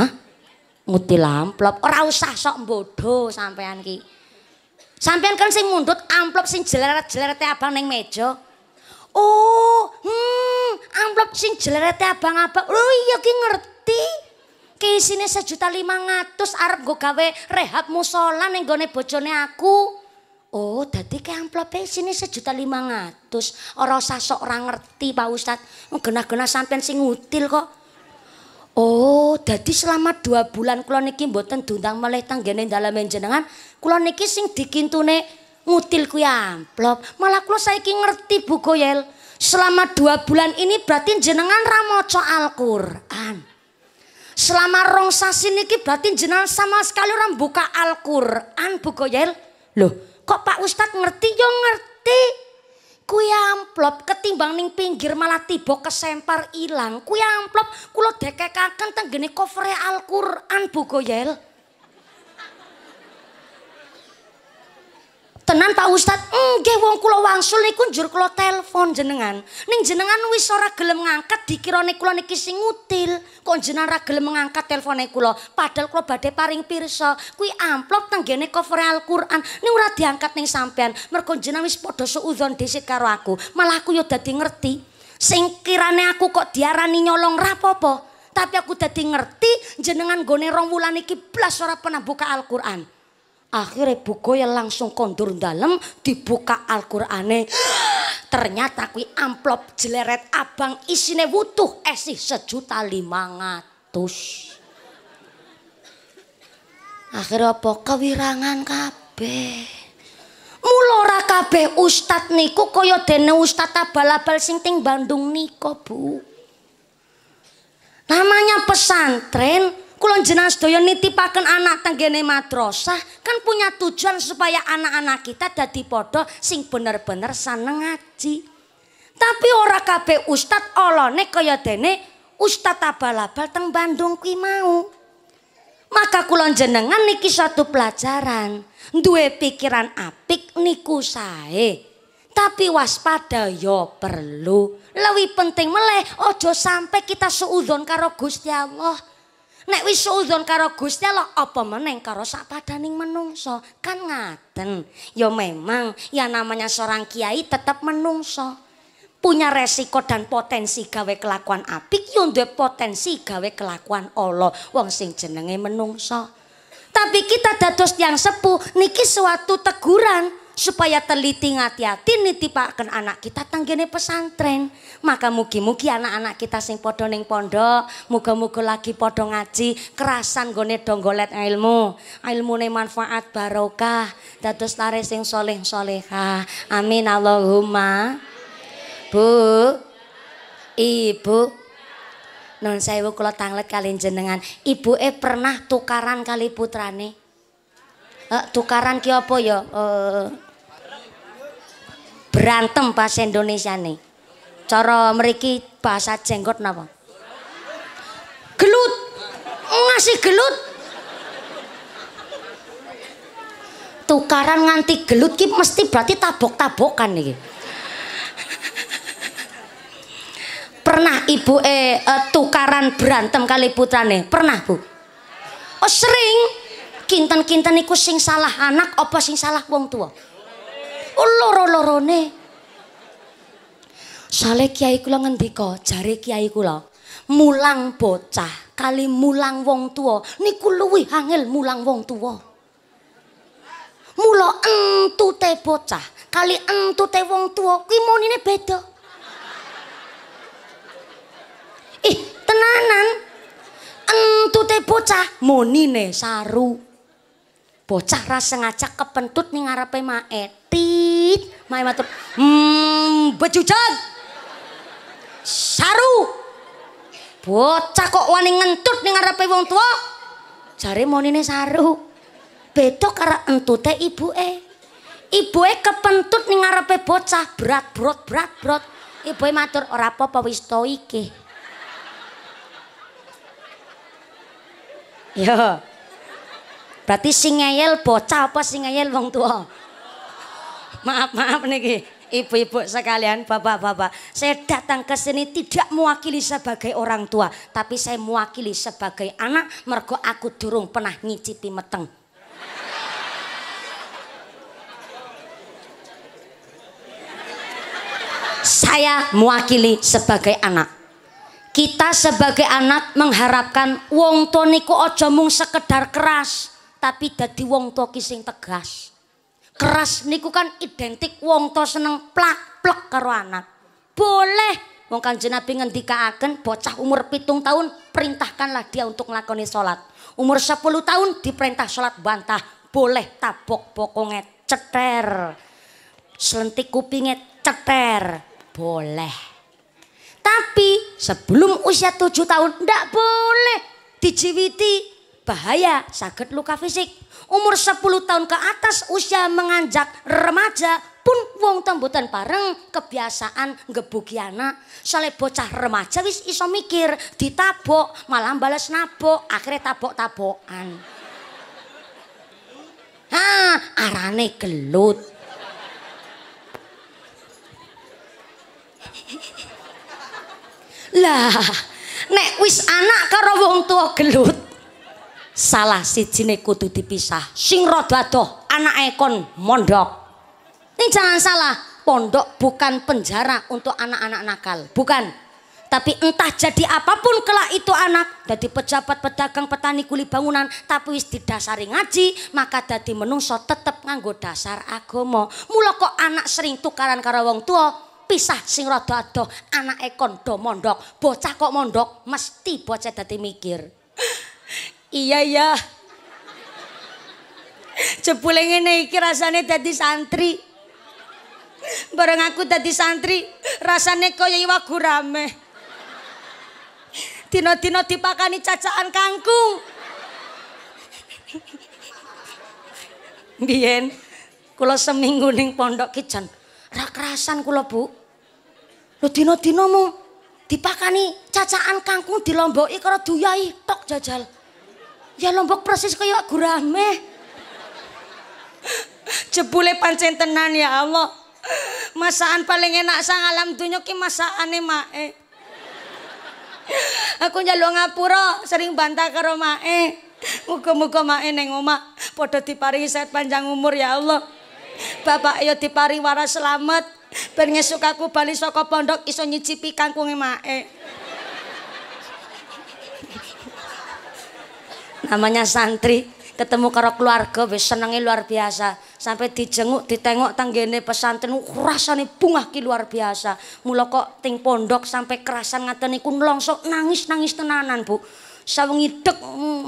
Hah? Ngutili amplop ora usah sok bodoh sampean ki. Sampean kan sing mundut amplop sing jeleret-jelerete abang neng meja. Oh, hmm, amplop sing jelerete abang apa? Oh iya ki ngerti. Kisine sejuta lima ratus Arab gue gawe rehab musola neng gone bojone aku. Oh, dadi ke amplope sini sejuta lima ratus. Orang sasok orang ngerti Pak Ustad. Genah-genah sampean sing util kok. Oh, jadi selama dua bulan kulo niki mboten diundang malah tanggene dalam jenengan, Kulo niki sing dikintune ngutil kuwi amplop. Malah kulo saiki ngerti Bu Goyel. Selama dua bulan ini berarti jenengan ramo maca Al-Qur'an. Selama rong sasi niki berarti jenal sama sekali orang buka Al-Qur'an Bu Goyel. Loh, kok Pak Ustadz ngerti yo ngerti. Kuwi amplop ketimbang ning pinggir malah tiba kesempar ilang. Kuwi amplop kula dekekaken tenggene covernya Al-Qur'an Bu Goyel. Tenan Pak Ustad, nggih wong kula wangsul niku njur kula telepon jenengan. Ning jenengan wis ora gelem ngangkat dikirane kula niki sing ngutil. Kok jenengan ora gelem ngangkat telepone kula? Padahal kula badhe paring pirsa, kuwi amplop tenggene cover e Al-Qur'an ning ora diangkat ning sampean. Mergo jenengan wis padha suudzon dhisik karo aku. Malah aku ya dadi ngerti. Sing kirane aku kok diarani nyolong rapopo. Tapi aku dadi ngerti jenengan gone rong wulan iki blas ora pernah buka Al-Qur'an. Akhirnya bukoya langsung kondur dalam dibuka Al-Qur'ane. Ternyata kui amplop jeleret abang isine wutuh esih sejuta lima ngatus. Akhirnya apa kewirangan kabeh. mulora ora kabeh ustad niku kaya dene ustad abal-abal sing Bandung niko Bu. Namanya pesantren Kulon jenaz doyo nitipaken anak tanggene madrasah kan punya tujuan supaya anak-anak kita dadi podo sing bener-bener seneng ngaji. Tapi ora kabeh ustad olone kaya dene ustad abal-abal teng Bandung kuwi mau. Maka kulon jenengan niki satu pelajaran. Duwe pikiran apik niku sae. Tapi waspada yo ya perlu. Lebih penting meleh ojo sampai kita seudon karo Gusti Allah. Nek wis suudzon karo Gusti Allah apa meneng karo sapadaning menungso? Kan ngaten. Ya memang ya namanya seorang kiai tetap menungso. Punya resiko dan potensi gawe kelakuan apik, ya duwe potensi gawe kelakuan Allah. Wong sing jenenge menungso. Tapi kita dados yang sepuh niki suatu teguran supaya teliti ngati-hati nitipaken anak kita tanggene pesantren. Maka mugi-mugi anak-anak kita sing padha ning pondok, muga-muga lagi padha ngaji, kerasan gone donggolet ilmu ilmu. Ilmune manfaat barokah, dados lare sing soleh-solehah. Amin Allahumma. Bu, Ibu, non sewu kula tanglet kali jenengan eh pernah tukaran kali putrane eh, tukaran ki apa ya eh, berantem bahasa Indonesia nih cara meriki bahasa jenggot napa gelut ngasih gelut tukaran nganti gelut ki mesti berarti tabok-tabokan nih pernah ibu eh, e, tukaran berantem kali putrane pernah bu oh sering kinten-kinten iku sing salah anak apa sing salah wong tua Oh, loro-lorone. Sale kiai kula ngendika, jare kiai kula, mulang bocah kali mulang wong tua niku luwih angel mulang wong tua. Mula entute bocah kali entute wong tua kuwi monine beda. Ih, tenanan. Entute bocah monine saru. Bocah ra sengaja kepentut ning ngarepe maeti mai matur. Hmm, becucan. Saru. Bocah kok wani ngentut ning ngarepe wong tua. Jare monine saru. Beda karo entute ibuke. Ibuke kepentut ning ngarepe bocah berat brot berat brot. Ibuke matur ora apa-apa wis to iki. Yo. Berarti sing ngeyel bocah apa sing ngeyel wong tua? maaf maaf nih ibu-ibu sekalian, bapak-bapak. Saya datang ke sini tidak mewakili sebagai orang tua, tapi saya mewakili sebagai anak mergo aku durung pernah nyicipi meteng. Saya mewakili sebagai anak. Kita sebagai anak mengharapkan wong toniku ojo mung sekedar keras, tapi dadi wong toki sing tegas. Keras niku kan identik wong to seneng plak-plek karo anak. Boleh wong Kanjeng Nabi ngendikaaken bocah umur pitung tahun perintahkanlah dia untuk ngelakoni sholat Umur sepuluh tahun diperintah sholat bantah, boleh tabok pokonget ceter. Selentik kupingnya ceter, boleh. Tapi sebelum usia tujuh tahun ndak boleh dijiwiti bahaya sakit luka fisik umur 10 tahun ke atas usia menganjak remaja pun wong tembutan bareng kebiasaan anak soalnya bocah remaja wis iso mikir ditabok malam balas nabok akhirnya tabok-tabokan ha arane gelut lah nek wis anak karo wong tua gelut salah si kudu dipisah. Sing rada anak ekon mondok. Ini jangan salah, pondok bukan penjara untuk anak-anak nakal, bukan. Tapi entah jadi apapun kelak itu anak, jadi pejabat, pedagang, petani, kuli bangunan, tapi wis didasari ngaji, maka jadi menungso tetep nganggo dasar agomo. Mula kok anak sering tukaran karo wong tua, pisah sing rada anak ekon do mondok, bocah kok mondok mesti bocah jadi mikir. Iya ya. cepulengin ngene iki rasane dadi santri. Bareng aku dadi santri, rasane kaya iwak gurame. Dino-dino dipakani cacaan kangkung. Biyen kula seminggu ning pondok ki rakerasan ra kerasan kula, Bu. Lho dino-dino mu dipakani cacaan kangkung dilomboki karo duyai tok jajal. Ya Lombok persis kayak gurame. Jebule pancen tenan ya Allah. Masakan paling enak sang alam dunya ki masakane mae. Aku lo ngapura sering bantah karo mae. Muka muka mae ning omah padha diparingi sehat panjang umur ya Allah. Bapak iyo ya diparingi waras selamat. Ben ngesuk aku bali saka pondok iso nyicipi kangkunge mae. namanya santri ketemu karo keluarga wis senenge luar biasa sampai dijenguk ditengok tanggene pesantren rasane bungah ki luar biasa mula kok ting pondok sampai kerasan ngaten niku nlongsok nangis-nangis tenanan Bu sawengi dek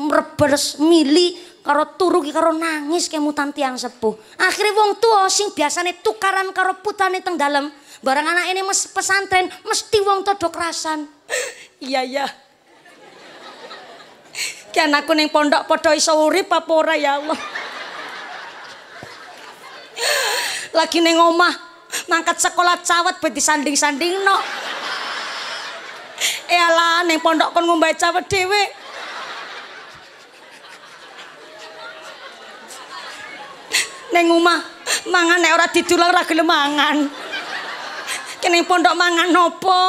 mrebes mili karo turu ki karo nangis kemutan tiang sepuh akhirnya wong tua sing biasane tukaran karo putane teng dalem barang anak ini mes pesantren mesti wong todok kerasan iya iya iki anakku ning pondok padha iso urip apa ya Allah. Lagi ning omah mangkat sekolah cawet ben disanding no. Elah eh, ning pondok kon ngombe cawet dhewe. Ning omah mangan nek ora didulang ora gelem mangan. Kene pondok mangan nopo?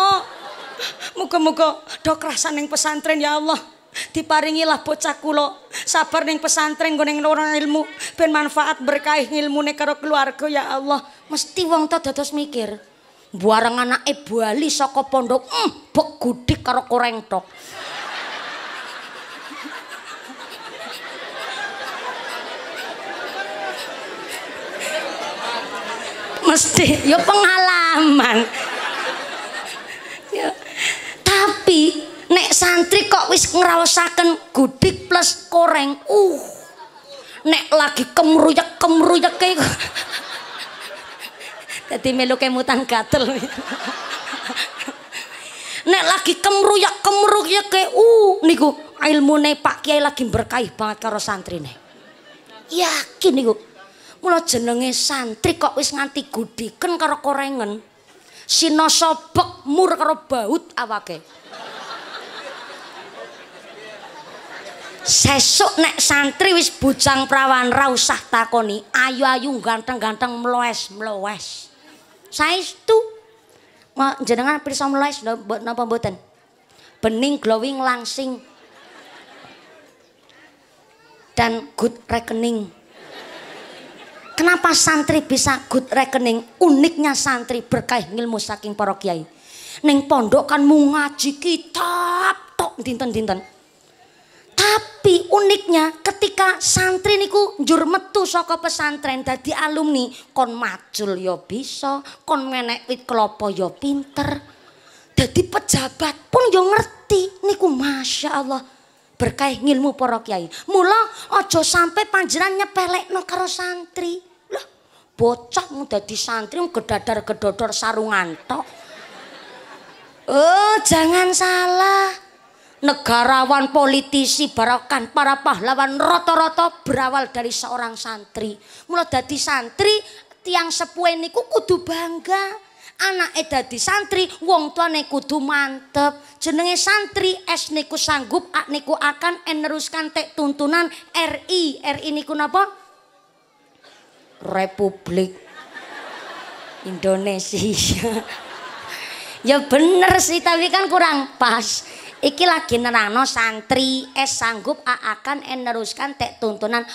Muga-muga do krasan ning pesantren ya Allah diparingilah bocah kulo sabar ning pesantren nggo ning lorong ilmu ben manfaat berkah ilmune karo keluarga ya Allah mesti wong ta dados mikir anak anake bali saka pondok mm, bek gudik karo koreng tok mesti yo ya pengalaman ya tapi nek santri kok wis ngraosaken gudik plus koreng uh nek lagi kemruyek kemruyek kayak jadi e. melu mutang gatel nek lagi kemruyek kemruyek kayak e, uh niku ilmu nek pak kiai lagi berkah banget karo santri nih yakin niku mulai jenenge santri kok wis nganti kan karo korengen sinosobek mur karo baut awake Sesuk nek santri wis bujang prawan rausah takoni, ayu-ayu ganteng-ganteng meloes mloes saya itu jenengan pirsa mloes napa mboten? Bening glowing langsing. Dan good reckoning. Kenapa santri bisa good reckoning? Uniknya santri berkah ilmu saking para kiai. Ning pondok kan mau ngaji kitab tok dinten-dinten. Tapi uniknya ketika santri niku njur metu saka pesantren dadi alumni, kon macul yo ya bisa, kon menek wit klopo yo ya pinter. Dadi pejabat pun ya ngerti niku Masya Allah. Berkah ilmu para kiai. Mula aja sampai panjenengan nyepelekno karo santri. Loh, bocah jadi dadi santri gedadar-gedodor sarungan tok. Oh, jangan salah negarawan, politisi, barokan para pahlawan roto-roto berawal dari seorang santri. mulai dadi santri tiang ini ku kudu bangga. eda dadi santri, wong tuane kudu mantep. Jenenge santri, es niku sanggup, ak niku akan eneruskan tek tuntunan RI. RI niku napa? Republik Indonesia. ya bener sih, tapi kan kurang pas. Iki lagi nerangno santri es sanggup a akan eneruskan tek tuntunan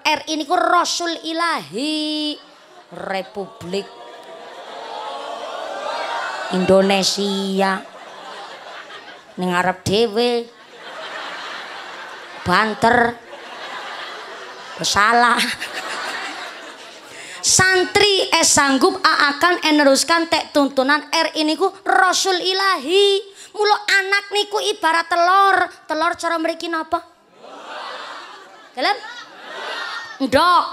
R ini ku Rasul Ilahi Republik Indonesia ning arep dhewe banter salah santri es sanggup a akan eneruskan tek tuntunan R ini ku Rasul Ilahi mulu anak niku ibarat telur. Telur cara mriki apa? Kalian? Ndok.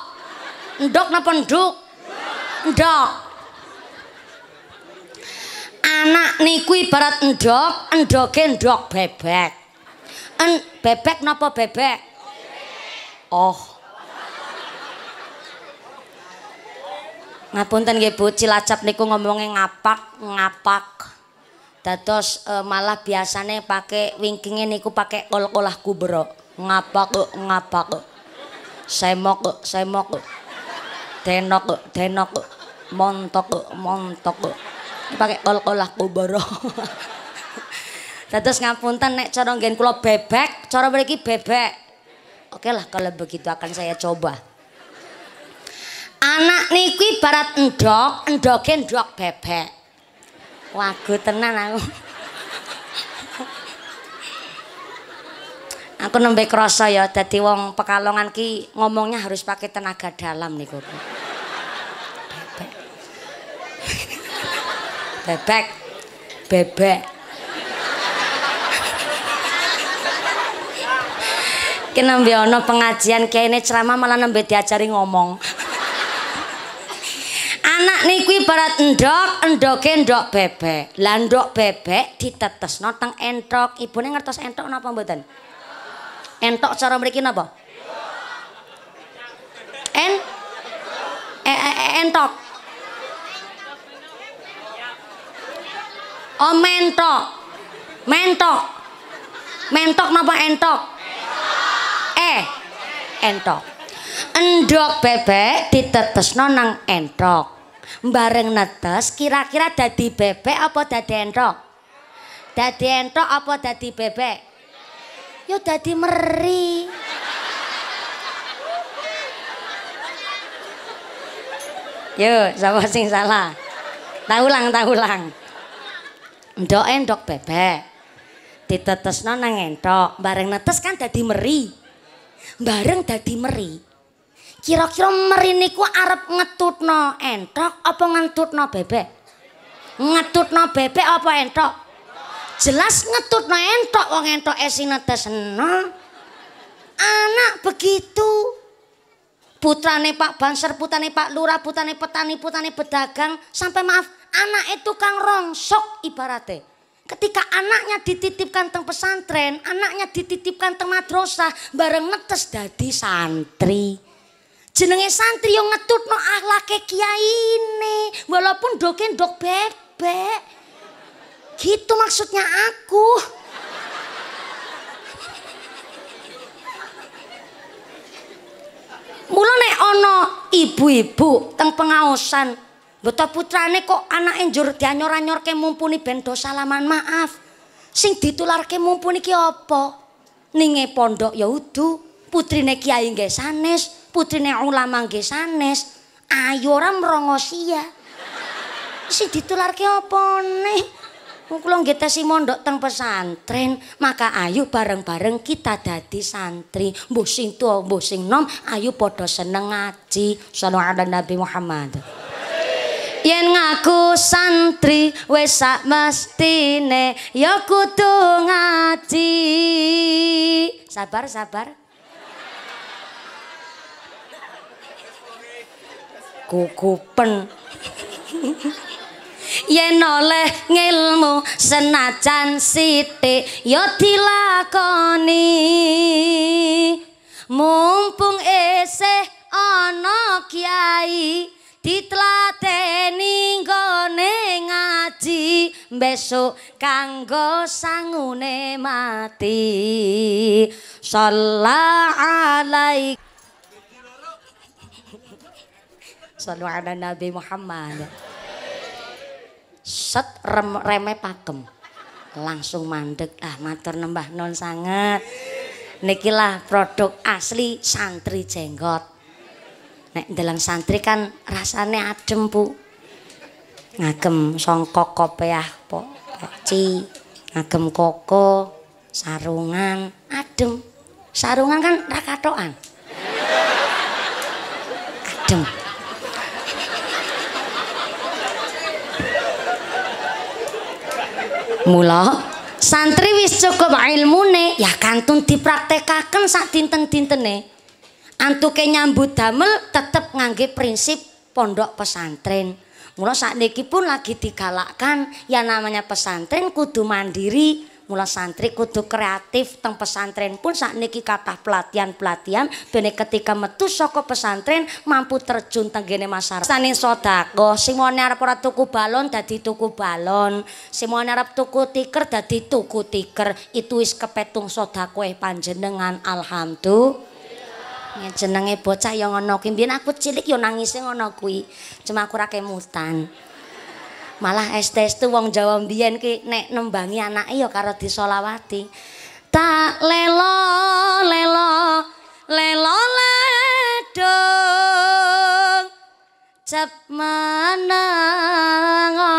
Ndok napa nduk? Ndok. Anak niku ibarat ndok, endoke ndok bebek. En, bebek napa bebek? Oh. Ngapunten nggih Bu, Cilacap niku ngomongnya ngapak, ngapak. Dados uh, malah biasanya pakai winkingnya niku pakai kol-kolah kubro. ngapa kok? Semok semok. Tenok kok? Montok kok? montok. kok? Pakai kol-kolah kubro. Dados ngapunten nek corong gen kulo bebek, cara mriki bebek. Oke lah kalau begitu akan saya coba. Anak niku barat endok, gen endok bebek. Wagu tenan aku. aku nembe krasa ya dadi wong Pekalongan ki ngomongnya harus pakai tenaga dalam niku. Bebek. Bebek. Bebek. Ki ono pengajian kene ceramah malah nembe diajari ngomong anak kui barat endok endok endok bebek landok bebek ditetes teng entok nih ngertos entok napa mboten entok cara mereka napa en e, e, e, entok oh mentok mentok mentok napa entok eh entok endok bebek ditetes nonang entok bareng netes kira-kira dadi bebek apa dadi entok? Dadi entok apa dadi bebek? Yo dadi meri. Yo, sapa sing salah? Taulang, taulang. Ndok endok bebek. Ditetesno nang entok, bareng netes kan dadi meri. Bareng dadi meri. Kira-kira meriniku arep ngetutno entok apa no bebek? Ngetutno bebek apa entok? Jelas ngetutno entok wong entok e seno. Anak begitu. Putrane Pak Banser, putrane Pak Lurah, putrane petani, putrane pedagang, sampai maaf, anak itu e kang rongsok ibaratnya. Ketika anaknya dititipkan teng pesantren, anaknya dititipkan teng madrasah, bareng netes dadi santri. Jenenge santri yang no ngetutno kiai ini, walaupun doken dok bebek. Gitu maksudnya aku. Mulai nek ono ibu-ibu teng pengaosan, beto putrane kok anake njur dianyor-anyorke mumpuni ben salaman maaf. Sing ditularke mumpuni ki apa? Ninge pondok ya putri putrine kiai nggih sanes putrine ulama nggih sanes, ayo ora si ditular ke apa nih Kula nggih tesi mondok teng pesantren, maka ayo bareng-bareng kita dadi santri. bosing tua bosing nom, ayo podo seneng ngaji. Sallallahu ada Nabi Muhammad. Yen ngaku santri wesak mestine ya kudu ngaji. Sabar sabar. gugupen yen oleh ngilmu senajan sithik ya dilakoni mumpung esih ana kiai ditlateni nggone ngaji besok kanggo sangune mati sallallahu Sallu ala Nabi Muhammad. Set rem, reme pakem. Langsung mandek. Ah matur nembah non sangat. Nikilah produk asli santri jenggot. Nek dalam santri kan rasanya adem bu. Ngagem songkok kopiah po, poci. Ngagem koko, sarungan, adem. Sarungan kan rakatoan. Adem. Mula santri wis cukup ilmune ya kantun dipraktekaken sak dinten-dintene. Antuke nyambut damel tetep ngangge prinsip pondok pesantren. Mula sakniki pun lagi digalakkan yang namanya pesantren kudu mandiri. Mula santri kudu kreatif teng pesantren pun saat niki kata pelatihan-pelatihan bene ketika metu saka pesantren mampu terjun teng masyarakat. Saning sedekah, sing mau arep ora tuku balon dadi tuku balon, sing mau arep tuku tiker dadi tuku tiker. Itu is kepetung sedekah panjenengan alhamdulillah. jenenge bocah yang ngono kuwi. aku cilik ya nangise ngono kuwi. Cuma aku ra kemutan. Malah estes tu wong Jawa mbiyen ki nek nembangi anake ya karo disolawati. Tak lelo lelo lelo ledo cep mana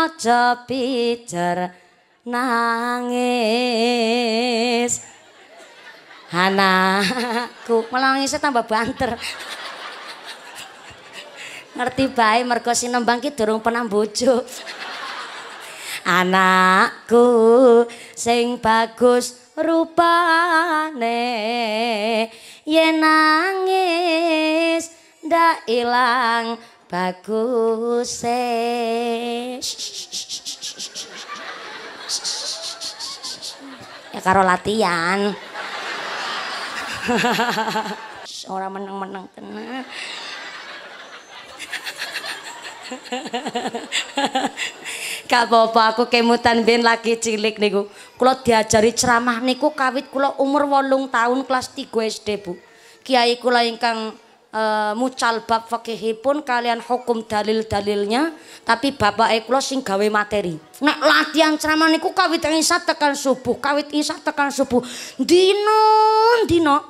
aja pijer nangis. Anakku malah nangisnya tambah banter. Ngerti baik mergo nembang ki durung pernah bojo anakku sing bagus rupane yen nangis ndak ilang baguse ya karo latihan ora meneng-meneng kena gak apa-apa aku kemutan ben lagi cilik niku. Kula diajari ceramah niku kawit kula umur wolung tahun kelas 3 SD, Bu. Kiai kula ingkang Uh, mucal bab fakihipun kalian hukum dalil-dalilnya tapi bapak e kula sing gawe materi nek latihan ceramah niku kawit isa tekan subuh kawit isa tekan subuh dino dino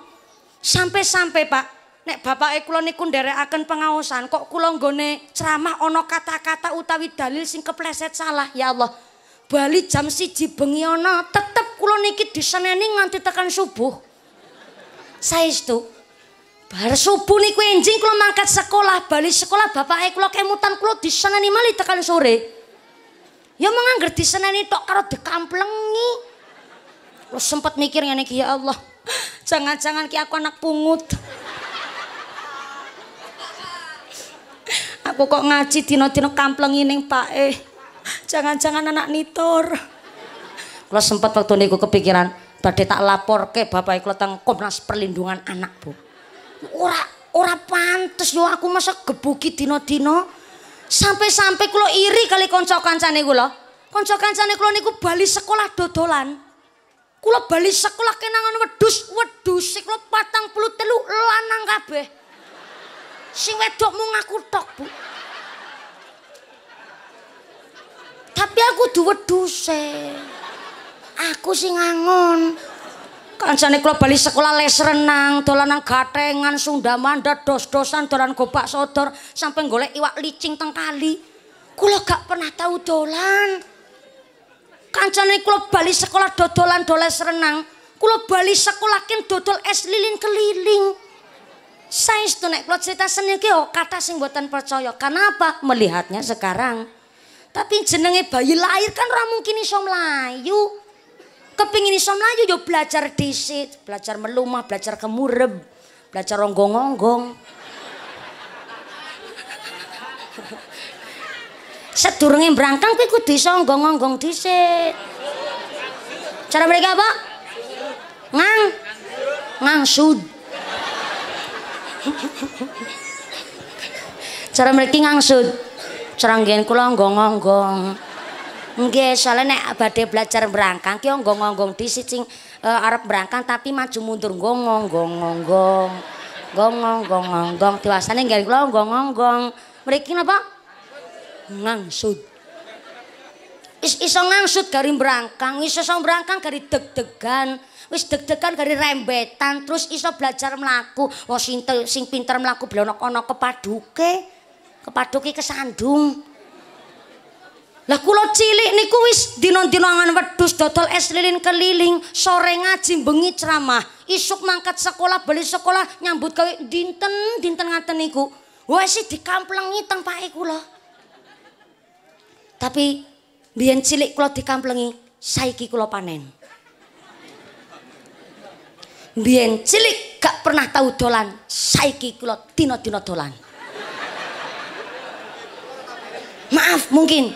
sampai-sampai Pak nek bapak kula niku akan pengaosan kok kula nggone ceramah ana kata-kata utawi dalil sing kepleset salah ya Allah bali jam siji bengi ana tetep kula niki diseneni nganti tekan subuh saya itu bar subuh niku enjing kula mangkat sekolah bali sekolah bapak kula kemutan kula diseneni mali tekan sore ya mengangger diseneni tok karo dekamplengi. Lo sempat mikir ngene iki ya Allah jangan-jangan ki aku anak pungut Aku kok ngaji dino-dino ini pak eh Jangan-jangan anak nitor. Kalo sempat waktu niku kepikiran badhe tak lapor ke bapak kula tentang Komnas Perlindungan Anak, Bu. Ora ora pantes yo aku masa gebuki dino-dino. Sampai-sampai kalo iri kali konco kancane kula. konco kancane kula niku bali sekolah dodolan. Kula bali sekolah kenangan wedus wedus, kalo patang puluh telu lanang kabeh. Sing wedokmu ngaku tok, Bu. Tapi aku dua duse. Aku sing ngangon. Kancane kula bali sekolah les renang, dolan nang gatengan Sunda manda, dos-dosan dolan gobak sodor sampai golek iwak licing tengkali, kali. gak pernah tahu dolan. Kancane kula bali sekolah dodolan doles renang, kula bali sekolah kin dodol es lilin keliling. Saya itu naik plot cerita seni keo oh, kata sing buatan percaya. Kenapa? Melihatnya sekarang. Tapi jenenge bayi lahir kan ora mungkin iso melayu. Kepingin iso melayu yo belajar disit, belajar melumah, belajar kemureb, belajar ronggong-ronggong. Sedurunge berangkang kuwi kudu iso ngonggong dhisik. Cara mereka apa? Ngang. ngang sud. Cara mriki ngangsut. Cara ngen kula ngonggong. Nggih, soalnya nek badhe belajar berangkang kyo ngonggong-ngonggong dhisik sing uh, e, arab berangkang tapi maju mundur ngonggong-ngonggong. Ngonggong-ngonggong. Diwasane ngen kula ngonggong. Mriki napa? Ngangsut. Is iso ngangsut gari berangkang, iso iso berangkang gari deg-degan. wis deg-degan gari rembetan terus iso belajar mlaku wong oh, sing sing pinter mlaku blonok ana kepaduke kepaduke kesandung lah kula cilik niku wis dina-dina angan wedhus dodol es lilin keliling sore ngaji bengi ceramah isuk mangkat sekolah beli sekolah nyambut gawe dinten dinten ngaten niku wis si dikamplengi teng pake kula tapi biyen cilik kula dikamplengi saiki kula panen Bien, cilik gak pernah tahu dolan, saiki kula dina-dina dolan. Maaf mungkin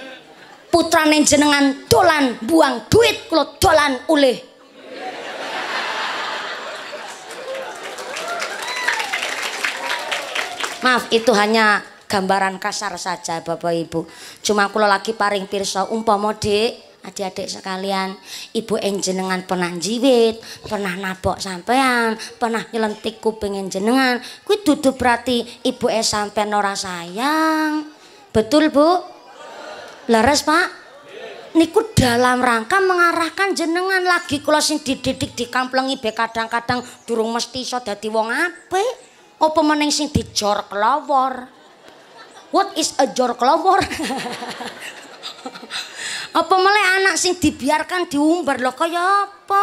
putra jenengan dolan buang duit kula dolan oleh. Maaf itu hanya gambaran kasar saja Bapak Ibu. Cuma kula lagi paring pirsa umpama Dik adik-adik sekalian ibu enjenengan pernah jiwit pernah nabok sampean pernah nyelentik kuping enjenengan kuwi duduk berarti ibu e sampean ora sayang betul bu leres pak niku dalam rangka mengarahkan jenengan lagi kula sing dididik kamplengi, be kadang-kadang durung mesti iso dadi wong apik apa meneng sing dijor kelawor what is a jor kelawor apa mulai anak sing dibiarkan diumbar lho, kaya apa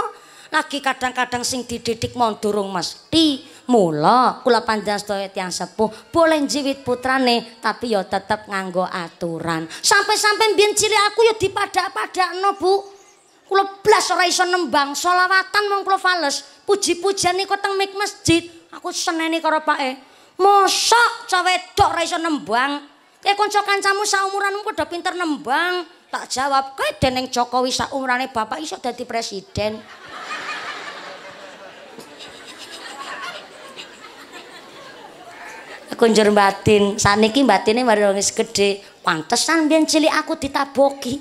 lagi kadang-kadang sing dididik mau durung mesti mula kula panjang stoet yang sepuh boleh jiwit putrane tapi yo tetep nganggo aturan sampai-sampai bian cili aku yo dipadak-padak no bu kula belas orang iso nembang solawatan mau kula fales puji-pujian niku teng mik masjid aku seneni karo pak e mosok cawe dok iso nembang kayak konco kancamu saumuran kok pinter nembang Tak jawab, kowe dening Jokowi sak umrane bapak iso dadi presiden. Aku njur batin, saniki batine mari wis gedhe. Pantesan biyen cilik aku ditaboki.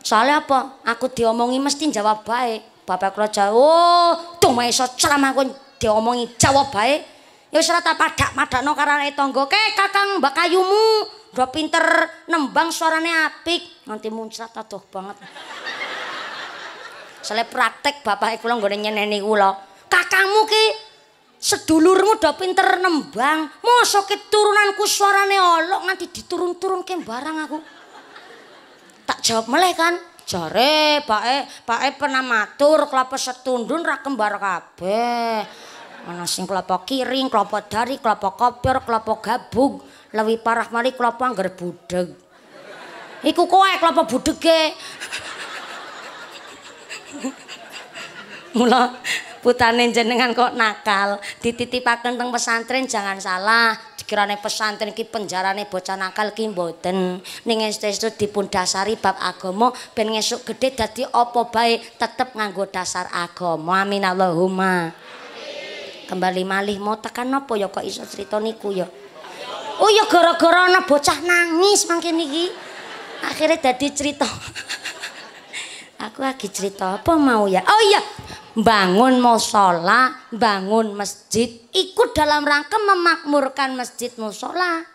Soalnya apa? Aku diomongi mesti jawab baik. Bapak kula jawab, "Oh, tuh iso ceramah aku diomongi jawab baik. Ya wis tak padak-madakno karena tonggo "Ke Kakang Mbak Kayumu, do pinter nembang suarane apik." Nanti muncrat adoh banget. soalnya praktek bapak kula nggone nyeneni kula. Kakakmu ki sedulurmu udah pinter nembang, mosok turunanku suarane olok Nanti diturun turun ke barang aku. Tak jawab meleh kan, jare pak e pernah matur kelapa setundun rak kembar kabeh mana sing kelapa kiring kelapa dari kelapa kopior kelapa gabung Lebih parah mari kelapa anggar budeg Iku kowe kelapa budhege. Mula putane jenengan kok nakal, dititipaken teng pesantren jangan salah. Dikirane pesantren ki penjarane bocah nakal ki mboten. Ning estu-estu dipun dasari bab agama ben ngesuk gedhe dadi apa bae tetep nganggo dasar agama. Amin Allahumma. Amin. Kembali malih mau tekan apa ya kok iso cerita niku ya. Oh ya gara-gara ana bocah nangis mangke niki akhirnya jadi cerita aku lagi cerita apa mau ya oh iya bangun musola bangun masjid ikut dalam rangka memakmurkan masjid musola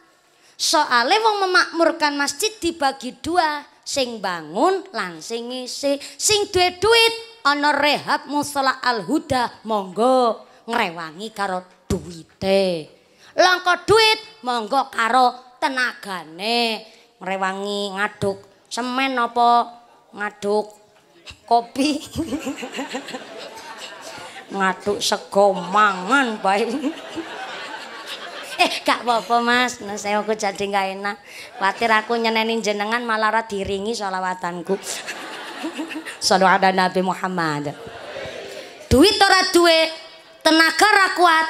soalnya wong memakmurkan masjid dibagi dua sing bangun lan sing ngisi sing duwe duit ana rehab musola al huda monggo ngrewangi karo duite langko duit monggo karo tenagane merewangi ngaduk semen apa ngaduk kopi ngaduk sego mangan bae eh gak apa-apa Mas nah, aku jadi gak enak khawatir aku nyenenin jenengan malah rat diringi sholawatanku selalu ada Nabi Muhammad duit ora duwe tenaga rakuat kuat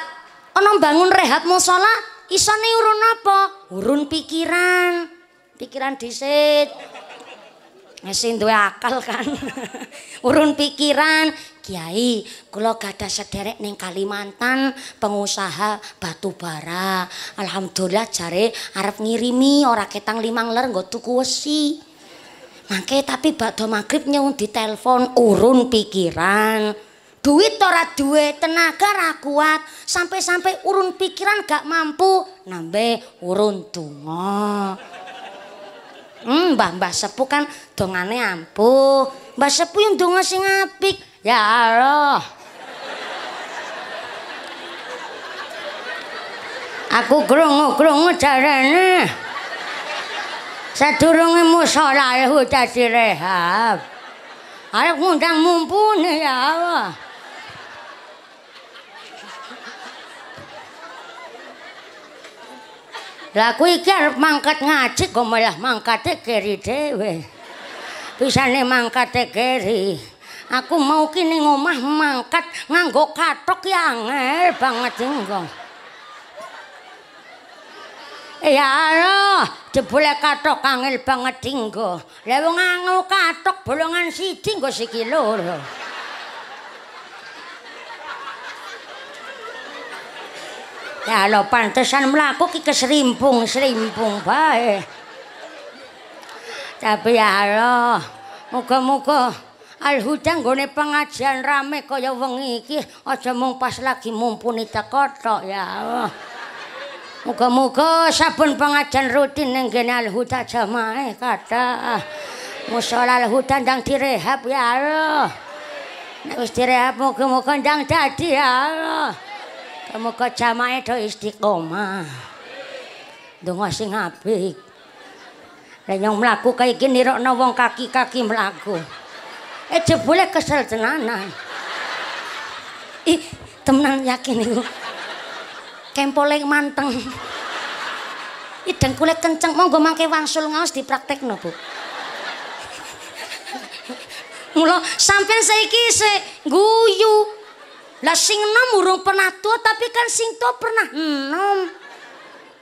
ana bangun rehab musala isane urun apa urun pikiran pikiran disit mesin eh, duwe akal kan urun pikiran kiai kula gadah sederek ning Kalimantan pengusaha batu bara alhamdulillah jare arep ngirimi ora ketang limang ler nggo tuku wesi mangke tapi bakdo magrib di ditelepon urun pikiran duit ora duit, tenaga ra kuat sampai-sampai urun pikiran gak mampu nambe urun donga Hmm, mbah mbah sepuh kan dongane ampuh mbah sepuh yang dongo sing apik ya Allah aku gerungu gerungu jarene sedurungi musola ya hujah direhab ayo ngundang mumpuni ya Allah Laku kuwi iki arep mangkat ngaji kok malah mangkate keri dhewe. Pisane mangkate keri. Aku mau kini ngomah mangkat nganggo katok yang angel banget engko. Ya Allah, jebule katok angel banget engko. Lah wong nganggo katok bolongan siji engko siki loro. Ya Allah, pantesan mlaku ki keserimpung, serimpung bae. Tapi ya Allah, muga-muga al huda gone pengajian rame kaya wengi iki aja mung pas lagi mumpuni teko tok ya Allah. Muga-muga saben pengajian rutin ning gene al huda jamaah kata. Musala al huda ndang direhab ya Allah. Nek wis direhab muga-muga ndang dadi Ya Allah. kamu jamae do istiqomah. Donga sing apik. Lah nyong mlaku kaya iki nirokno wong kaki-kaki mlaku. Eh jebule kesel tenanan. Ih, temenan yakin iku. Kempole manteng. Ih, dengkule kenceng monggo mangke wangsul ngaos dipraktekno, Bu. Mula sampean saiki se guyu lah sing nom urung pernah tua tapi kan sing tua pernah enom.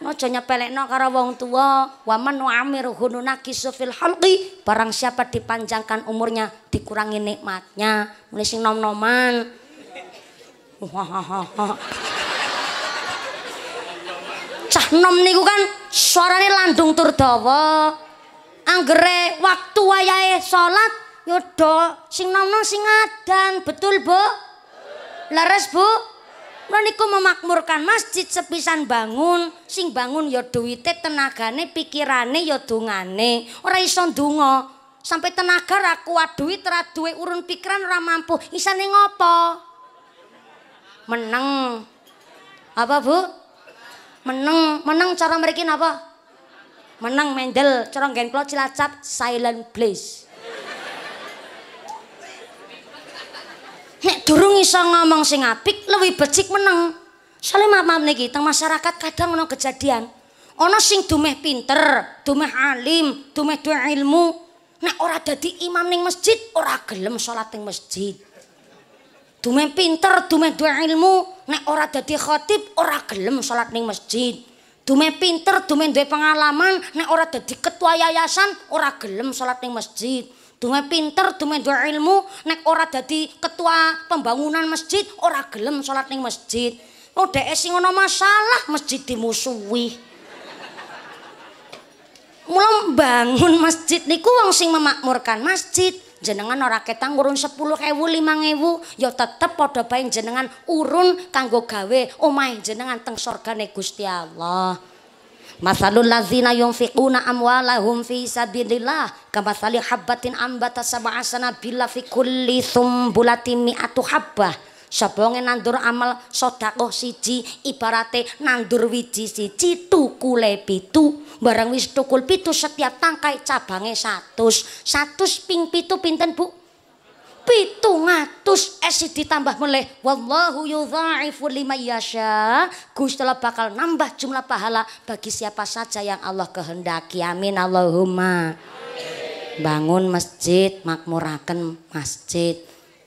Ojo no karo wong tua. Waman wa amiruhunu naki fil halqi. Barang siapa dipanjangkan umurnya dikurangi nikmatnya. Mulai sing nom-noman. Cah nom niku kan suarane landung tur dawa. Anggere waktu wayahe salat yo sing nom-nom sing adan, betul, Bu? Leres bu? Meniku memakmurkan masjid sepisan bangun, sing bangun ya duwite tenagane, pikirane ya dungane. Ora iso ndonga. Sampai tenaga ra kuat duit ra duwe urun pikiran ora mampu. Isane ngopo? Meneng. Apa bu? Meneng, meneng cara mriki napa? Meneng mendel, cara ngen kula Cilacap silent place. nek durung iso ngomong sing apik lebih becik meneng soalnya maaf maaf niki teng masyarakat kadang ono kejadian ono sing dumeh pinter dumeh alim dumeh dua ilmu nek ora jadi imam ning masjid ora gelem sholat ning masjid dumeh pinter dumeh dua ilmu nek ora jadi khotib, ora gelem sholat ning masjid dumeh pinter dumeh duwe pengalaman nek ora dadi ketua yayasan ora gelem sholat ning masjid Dume pinter, dume duwe ilmu, nek ora dadi ketua pembangunan masjid, ora gelem salat ning masjid. Oh, dheke sing ana masalah masjid dimusuhi. Mula bangun masjid niku wong sing memakmurkan masjid, jenengan ora ketang urun 10.000, 5.000, ya tetep padha bae jenengan urun kanggo gawe omahe jenengan teng surgane Gusti Allah. Masalul lazina yunfiquna amwalahum fi sabilillah kamasali habbatin ambata sab'a sanabila fi kulli sumbulati mi'atu habbah. Sabonge nandur amal sodakoh siji ibarate nandur wiji siji tukule pitu barang wis tukul pitu setiap tangkai cabange satu, satus ping pitu pinten bu pitung atus esi ditambah mulai wallahu yudha'ifu lima yasha Gusti Allah bakal nambah jumlah pahala bagi siapa saja yang Allah kehendaki amin Allahumma bangun masjid makmurakan masjid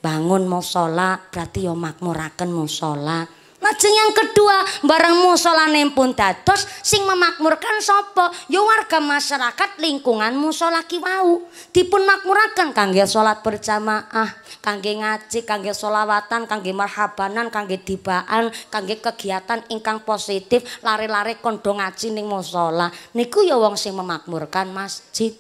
bangun musola berarti yo makmurakan musola Lajeng yang kedua, bareng musolane pun dados sing memakmurkan sopo yo ya, warga masyarakat lingkungan musola ki wau. Dipun makmuraken kangge salat berjamaah, kangge ngaji, kangge solawatan, kangge marhabanan, kangge dibaan, kangge kegiatan ingkang positif, lari-lari kondo ngaji ning musola. Niku yo ya wong sing memakmurkan masjid.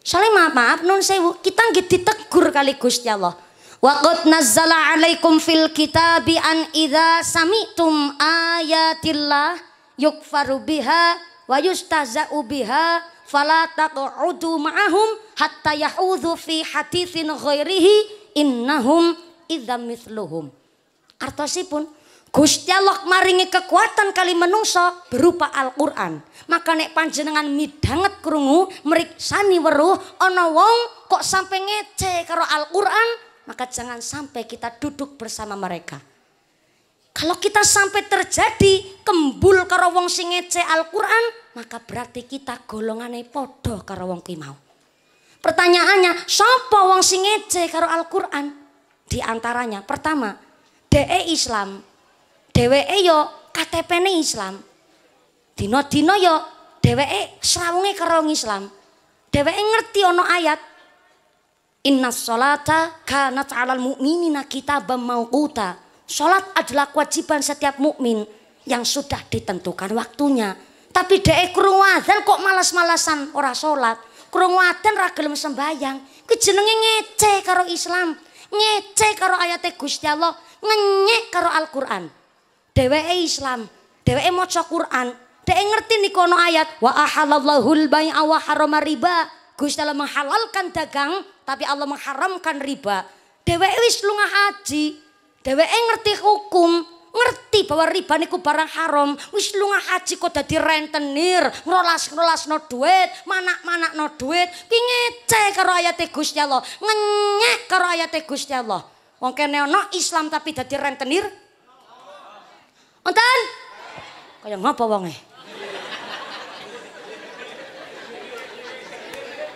Soalnya maaf, maaf nun sewu, kita nggih ditegur kali Gusti Allah. Waqad nazzala alaikum fil kitabi an idza sami'tum ayatillah yukfaru biha wa yustahza'u biha fala taq'udu ma'ahum hatta yahudhu fi haditsin ghairihi innahum idza mithluhum. Artosipun Gusti Allah maringi kekuatan kali menungso berupa Al-Qur'an. Maka nek panjenengan midanget krungu meriksani weruh ana wong kok sampe ngece karo Al-Qur'an maka jangan sampai kita duduk bersama mereka. Kalau kita sampai terjadi kembul karo wong sing Al-Qur'an, maka berarti kita golongan padha karo wong Pertanyaannya, siapa wong sing ngece karo Al-Qur'an? Di antaranya, pertama, DE Islam. DWE yo KTP-ne Islam. Dino-dino yo DWE srawunge karo Islam. DWE ngerti ono ayat Inna sholata kana alal mu'minina kitabam mawquta. Sholat adalah kewajiban setiap mukmin yang sudah ditentukan waktunya. Tapi dek kurung kok malas-malasan orang sholat. Kurung wadan ragelum sembayang. Kejenenge ngece karo Islam. Ngece karo ayat Gusti Allah. loh, karo Al-Quran. Islam, Islam. Dewa moco Quran. Dek ngerti kono ayat. Wa ahalallahu awaharomariba. wa haroma riba Gus dalam menghalalkan dagang tapi Allah mengharamkan riba. Dewa wis lunga haji. Dheweke ngerti hukum, ngerti bahwa riba niku barang haram. Wis lunga haji kok jadi rentenir, ngrolas no duit, mana no duit, ki karo ayat Gus ya Allah, ngenyek karo Gus ya Allah. Wong kene ono Islam tapi jadi rentenir. Onten? Kaya ngapa wonge?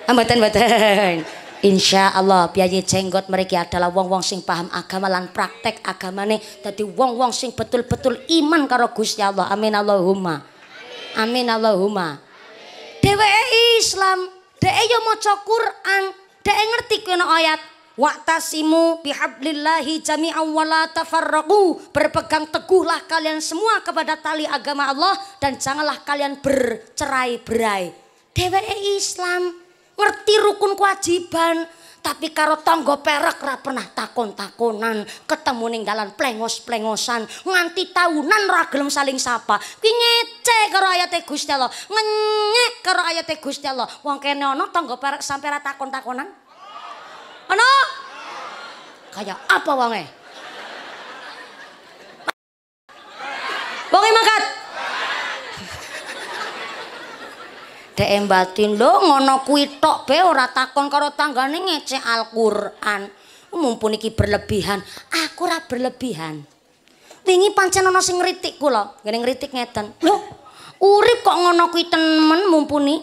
Ambatan mboten. Insya Allah biaya jenggot mereka adalah wong-wong sing paham agama lan praktek agamane dadi wong-wong sing betul-betul iman karo Gusti Allah. Amin Allahumma. Amin Allahumma. Dheweke Islam, dheweke yo maca Quran, dheweke ngerti kono ayat Waktasimu bihablillahi jami'an wa la Berpegang teguhlah kalian semua kepada tali agama Allah dan janganlah kalian bercerai-berai. Dewa Islam, ngerti rukun kewajiban tapi karo tonggo perak ra pernah takon-takonan, ketemu ning dalan plengos-plengosan, nganti tahunan ra gelem saling sapa. Ki karo ayate Gusti Allah, ngenyek karo ayate Gusti Allah. Wong kene ana tonggo perak sampai ra takon-takonan. Ana? kayak apa wonge? Wonge mangkat. dheke batin lo ngono kuwi tok be ora takon karo tanggane ngece Al-Qur'an. Mumpuni iki berlebihan, aku ora berlebihan. Wingi pancen ana sing ngritik kula, ngene ngritik ngeten. lo urip kok ngono kuwi temen mumpuni.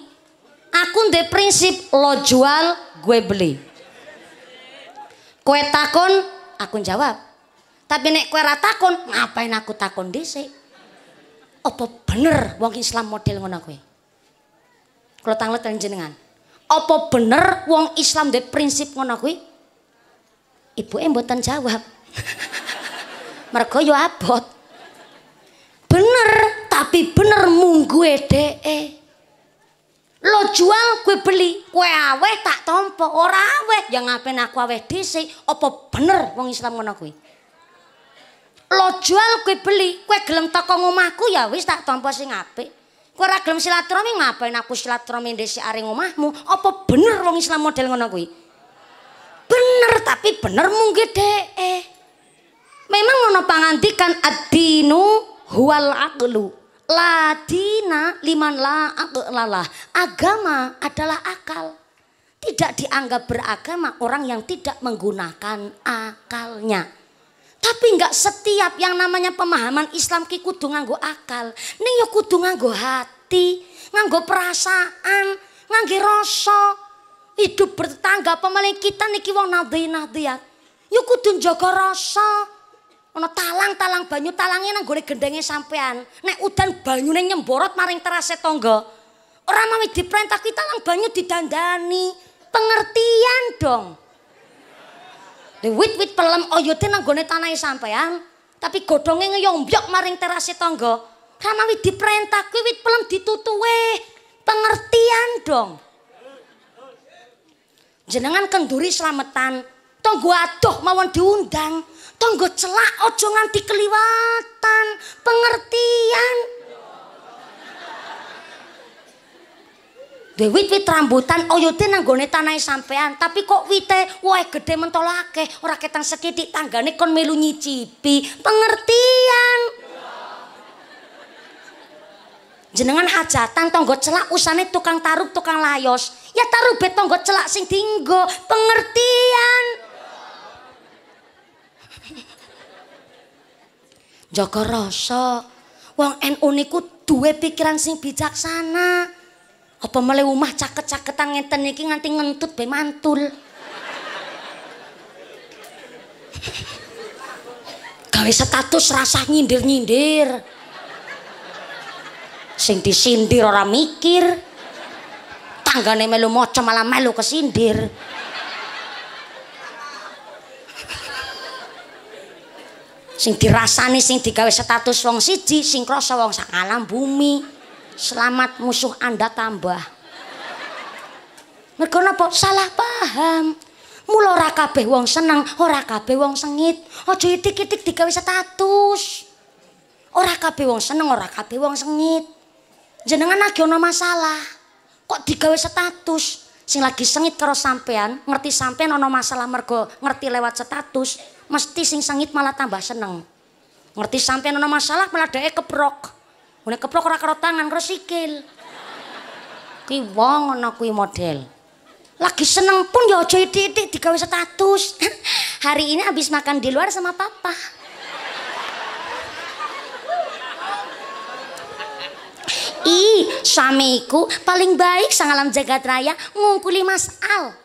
Aku ndek prinsip lo jual, gue beli. kue takon, aku jawab. Tapi nek kue ratakon kon ngapain aku takon dhisik? Apa bener wong Islam model ngono kuwi? Kalau tangga kalian jenengan. Apa bener wong Islam de prinsip ngono kuwi? Ibu embotan jawab. Mergo yo ya abot. Bener, tapi bener mungguhe dheke. Lo jual kue beli, kue aweh tak tompo, ora aweh. yang ngapain aku aweh dhisik? Apa bener wong Islam ngono kuwi? Lo jual kue beli, kue geleng toko omahku ya wis tak tompo sing apik. Kau ora gelem silaturahmi ngapain aku silaturahmi desi areng omahmu? Apa bener wong Islam model ngono kuwi? Bener tapi bener mungkin deh. Eh. Memang ngono pangandikan adinu huwal aqlu. Ladina liman la aqlalah. Agama adalah akal. Tidak dianggap beragama orang yang tidak menggunakan akalnya. Tapi enggak setiap yang namanya pemahaman Islam ki kudu nganggo akal. Ning yo kudu nganggo hati, nganggo perasaan, nganggo rasa. Hidup bertangga pemaling kita niki wong nadhi nadhiat. Yo kudu njaga rasa. Ono talang-talang banyu talange nang gone gendenge sampean. Nek udan banyune nyemborot maring terase tangga. Ora mawi diperintah kita lang banyu didandani. Pengertian dong. Wit-wit pelem oyote oh iya, tanai tanahe sampean, tapi godhonge ngeyombyok maring terasi tangga. Ramawi diperintah kuwi wit pelem ditutuwe. Pengertian dong. Jenengan kenduri selamatan, tonggo adoh mawon diundang. tonggo celak aja nganti keliwatan. Pengertian. duwe wit-wit rambutan oyute oh ya nang gone tanahe sampean, tapi kok wite wae gede mentolo akeh, ora ketang sekidik tanggane kon melu nyicipi. Pengertian. Jenengan hajatan tonggo celak usane tukang tarub, tukang layos. Ya be tonggo celak sing dinggo, pengertian. Joko rasa. Wong NU niku duwe pikiran sing bijaksana. Apa mele rumah caket-caketan ngeten iki nganti ngentut be mantul. Gawe status rasah nyindir-nyindir. Sing disindir ora mikir. Tanggane melu maca malah melu kesindir. Sing dirasani sing digawe status wong siji, sing krasa wong sak alam bumi. Selamat musuh Anda tambah. Mergo napa salah paham. Mula ora kabeh wong seneng, ora kabeh wong sengit. Aja itik-itik digawe status. Ora kabeh wong seneng, ora kabeh wong sengit. Jenengan lagi ana masalah. Kok digawe status? Sing lagi sengit karo sampean, ngerti sampean ana masalah mergo ngerti lewat status, mesti sing sengit malah tambah seneng. Ngerti sampean ana masalah malah dhewe keprok. Oleh keprok ora karo tangan karo sikil. Ki wong ana kuwi model. Lagi seneng pun ya aja titik digawe status. Hari ini habis makan di luar sama papa. Ih, suamiku paling baik sang alam jagat raya ngungkuli Mas Al.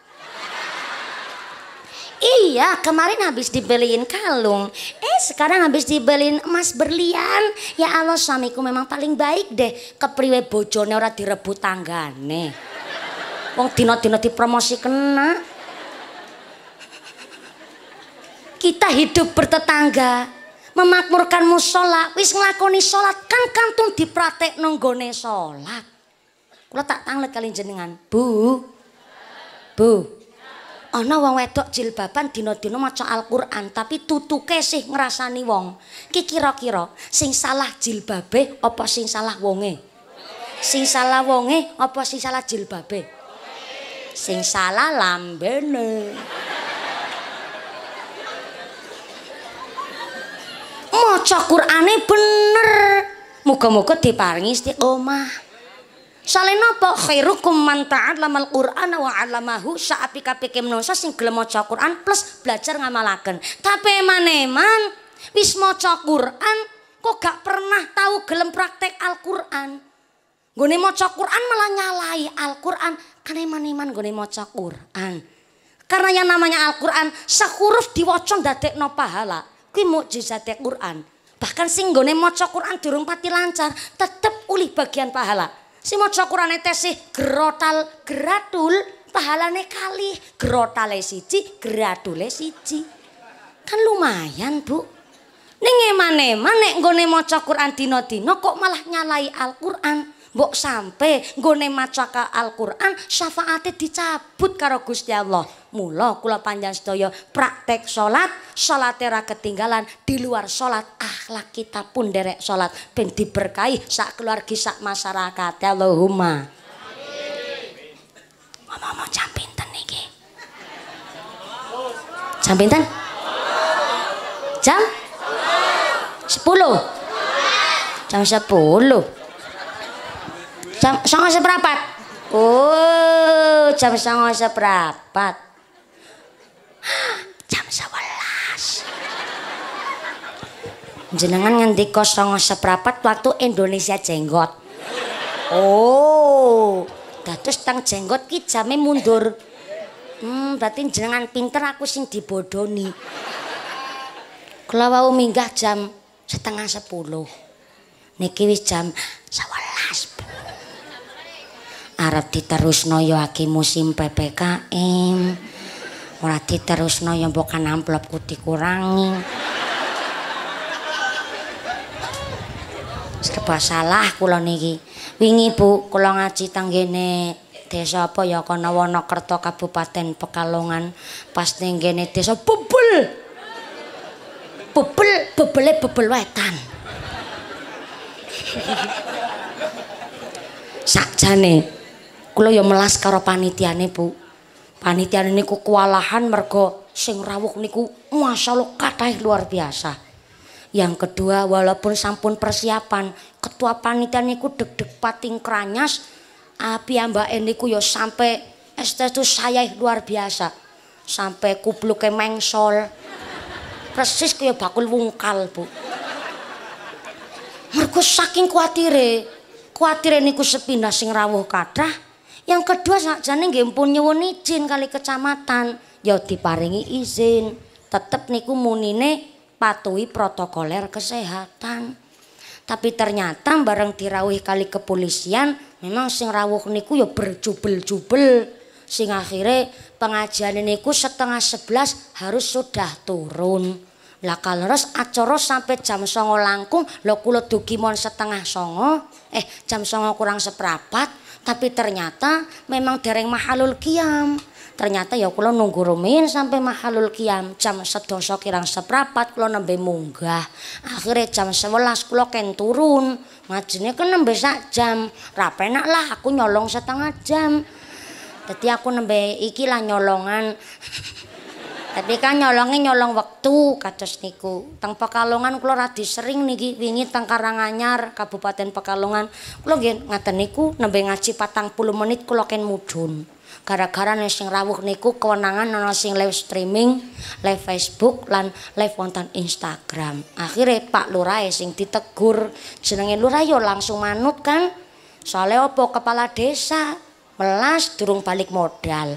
Iya, kemarin habis dibeliin kalung. Eh, sekarang habis dibeliin emas berlian. Ya Allah, suamiku memang paling baik deh. Kepriwe bojone ora direbut tanggane. Wong dina-dina dipromosi kena. Kita hidup bertetangga, memakmurkan musola, wis nglakoni salat kan kantung dipratek nenggone salat. Kula tak tanglet kali jenengan. Bu. Bu ana wong wedok jilbaban dina-dina maca Al-Qur'an tapi tutuke sih ngrasani wong. Ki kira-kira sing salah jilbabe apa sing salah wonge? Sing salah wonge apa sing salah jilbabe? Sing salah lambene. Maca Qur'ane bener. Muga-muga diparingi istiqomah. Saleh napa khairukum man ta'allamal Qur'ana wa 'allamahu sa'api kape kemnosa sing gelem maca Qur'an plus belajar ngamalaken. Tapi maneman wis maca Qur'an kok gak pernah tahu gelem praktek Al-Qur'an. Gone maca Qur'an malah nyalai Al-Qur'an. Kene kan maneman gone maca Qur'an. Karena yang namanya Al-Qur'an sehuruf diwaca ndadekno pahala. Kuwi mukjizate Qur'an. Bahkan sing gone maca Qur'an durung pati lancar, tetep ulih bagian pahala. Si maca Qurane sih, grotal gratul pahalane kali grotale siji gratule siji kan lumayan bu ning eman-eman nek nggone maca Quran dina kok malah nyalai Al-Qur'an mbok sampe nggone maca Al-Qur'an syafaate dicabut karo Gusti Allah. Mula kula panjang sedaya praktek salat, salate ra ketinggalan di luar salat akhlak kita pun derek salat ben diberkahi sak keluarga sak masyarakat. Allahumma. Amin. Ngomong-ngomong jam pinten iki? Jam pinten? Jam? 10. Jam 10. Jam songo seperempat Oh, jam songo seperempat jam sebelas. Jenengan ngendika songo seperempat waktu Indonesia jenggot. Oh, dados tang jenggot ki jamnya mundur. Hmm, berarti jenengan pinter aku sing dibodoni. Kalau mau minggah jam setengah sepuluh. Niki wis jam sebelas arep diterusno noyo ya aki musim PPKM ora diterusno bukan ya mbokan amplopku dikurangi serba salah kula niki wingi Bu kula ngaji tanggene desa apa ya kono Wonokerto Kabupaten Pekalongan pas ning desa bubul, bubul, bubule, bubul wetan sakjane Kula yo ya melas karo panitiane, Bu. Panitiane niku kewalahan mergo sing rawuh niku allah katai luar biasa. Yang kedua, walaupun sampun persiapan, ketua panitia niku deg-deg pating keranyas api ambak niku yo ya sampai estes saya luar biasa. Sampai ke mengsol. Persis kaya bakul wungkal, Bu. Mergo saking kuatire, kuatire niku sepindah sing rawuh kadah yang kedua sakjane nggih pun nyuwun izin kali kecamatan, ya diparingi izin. Tetep niku munine patuhi protokoler kesehatan. Tapi ternyata bareng dirawih kali kepolisian, memang sing rawuh niku ya berjubel-jubel. Sing akhirnya pengajian niku setengah sebelas harus sudah turun. Lah kaleres acara sampai jam songo langkung, lo kulo dugi mon setengah songo, eh jam songo kurang seprapat, tapi ternyata memang dereng mahalul kiam. Ternyata ya kula nunggu rumin sampai mahalul kiam jam sedoso kirang seprapat kula nembe munggah. Akhirnya jam sebelas. kula ken turun. ngajinya kan nembe sak jam. Ra penak lah aku nyolong setengah jam. jadi aku nembe iki lah nyolongan Tapi kan nyolongnya nyolong waktu kados niku. Teng Pekalongan kula radi sering niki wingi teng Karanganyar, Kabupaten Pekalongan. Kula nggih ngaten niku nembe ngaji 40 menit kula ken mudhun. Gara-gara nek sing rawuh niku kewenangan ana sing live streaming, live Facebook lan live wonten Instagram. Akhirnya Pak Lurah sing ditegur, jenenge Lurah yo ya langsung manut kan. Soale opo kepala desa melas durung balik modal.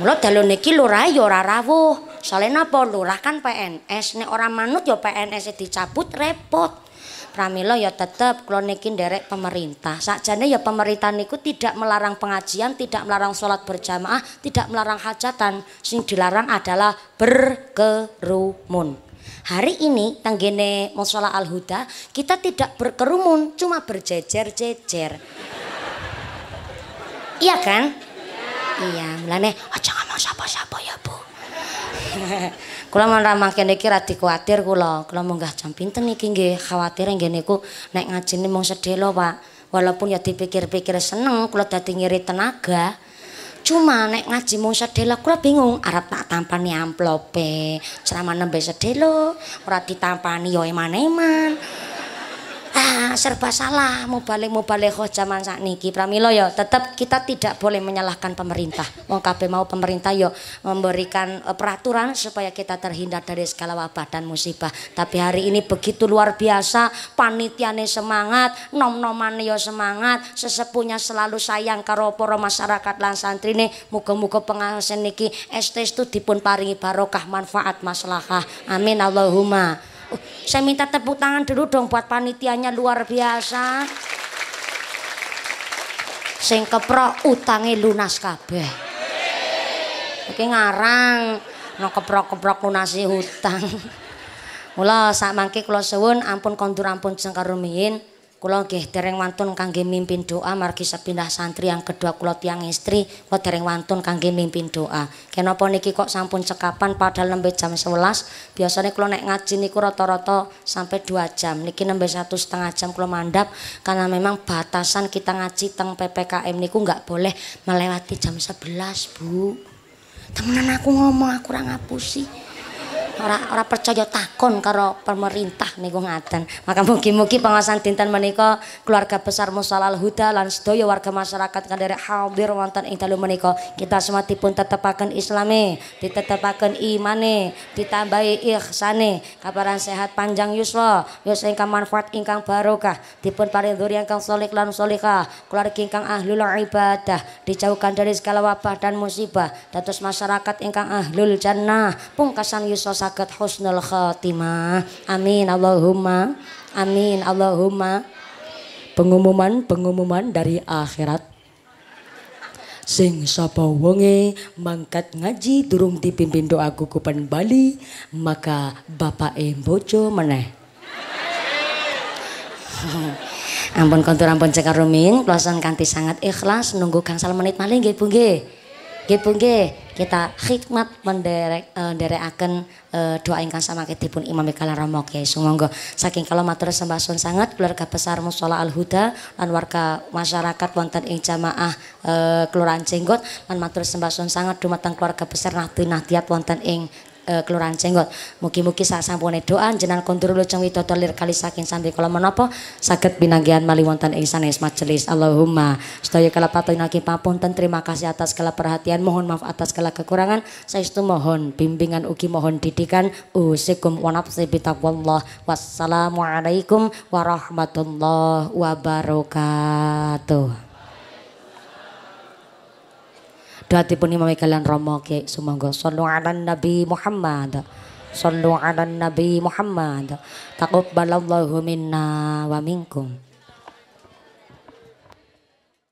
Mula dalam ini lurah ya orang rawuh. Soalnya apa? lurah kan PNS, Ini orang manut ya PNS dicabut repot. Pramila ya tetap kalau ini derek pemerintah. Sakjane ya pemerintah niku tidak melarang pengajian, tidak melarang sholat berjamaah, tidak melarang hajatan. Sing dilarang adalah berkerumun. Hari ini tanggene musola Al-Huda kita tidak berkerumun, cuma berjejer-jejer. Iya kan? Iya, mulane aja ngomong sapa-sapa ya, Bu. kula mun ra mangkene iki radi kuwatir kula. Kula munggah jam pinten iki nggih, kuwatir nggene ku nek ngajine mung sedelo, Pak. Walaupun ya dipikir-pikir seneng, kula dadi ngiri tenaga. Cuma nek ngaji mung sedelo kula bingung arep tak tampani amplope. Ceramah nembe sedelo, ora ditampani yo ya eman-eman ah serba salah mau balik mau balik kok zaman saat niki pramilo yo ya, tetap kita tidak boleh menyalahkan pemerintah Mau kabeh mau pemerintah yo ya, memberikan eh, peraturan supaya kita terhindar dari segala wabah dan musibah tapi hari ini begitu luar biasa panitiane semangat nom noman yo ya, semangat sesepunya selalu sayang karo poro masyarakat lan santri nih muka muka pengawasan niki estes itu dipun paringi barokah manfaat maslahah amin Allahumma saya minta tepuk tangan dulu dong buat panitianya luar biasa. Sing keprok utange lunas kabeh. oke ngarang no keprok-keprok lunasi hutang. Mula sak mangke kula suwun ampun kondur ampun sing rumihin. Kula nggih dereng wantun kangge mimpin doa margi sepindah santri yang kedua kula tiang istri kok dereng wantun kangge mimpin doa. Kenapa niki kok sampun cekapan padahal nembe jam 11. Biasanya kula nek ngaji niku rata-rata sampai 2 jam. Niki nembe satu setengah jam kula mandap karena memang batasan kita ngaji teng PPKM niku nggak boleh melewati jam 11, Bu. Temenan aku ngomong aku ora ngapusi orang ora percaya takon karo pemerintah niku ngaten. Maka mugi-mugi pengawasan dinten menika keluarga besar Musalal Huda lan sedaya warga masyarakat dari hadir wonten ing dalu menika kita semua tipun tetepaken islame, ditetepaken imane, ditambahi ihsane, kabaran sehat panjang yuswa, yuswa ingkang manfaat ingkang barokah, dipun paring yang ingkang solik lan solika keluarga ingkang ahlul ibadah, dijauhkan dari segala wabah dan musibah, dados masyarakat ingkang ahlul jannah, pungkasan yuswa so saged husnul khatimah. Amin Allahumma. Amin Allahumma. Pengumuman pengumuman dari akhirat. Sing sapa wonge mangkat ngaji durung dipimpin doa gugupan Bali, maka e bojo meneh. ampun kontur ampun cekar rumin, kloson kanti sangat ikhlas nunggu salam menit maling gipung gipung. Gipun nggih kita khidmat menderek uh, nderekaken uh, doa ingkang samaketipun Imam Kala Rama Kyai Sumangga. Saking kalau matur sembah sun keluarga besar musola Al Huda dan warga masyarakat wonten ing jamaah uh, Kelurahan Jenggot dan matur sembah sun sanget dumateng keluarga besar Nahdi Nahdiat wonten ing e, Kelurahan Jenggot. Mugi-mugi sak sampune doa jenengan kondur lujeng widodo lir kali saking santri kala menapa saged binagian mali wonten ing sanes majelis. Allahumma sedaya kala patunake papunten terima kasih atas segala perhatian mohon maaf atas segala kekurangan saestu mohon bimbingan ugi mohon didikan usikum wa nafsi bitaqwallah wassalamualaikum warahmatullahi wabarakatuh. Dhatipun imam kalian Romo ke sumangga sallu ala Nabi Muhammad. Sallu ala Nabi Muhammad. Taqabbalallahu minna wa minkum.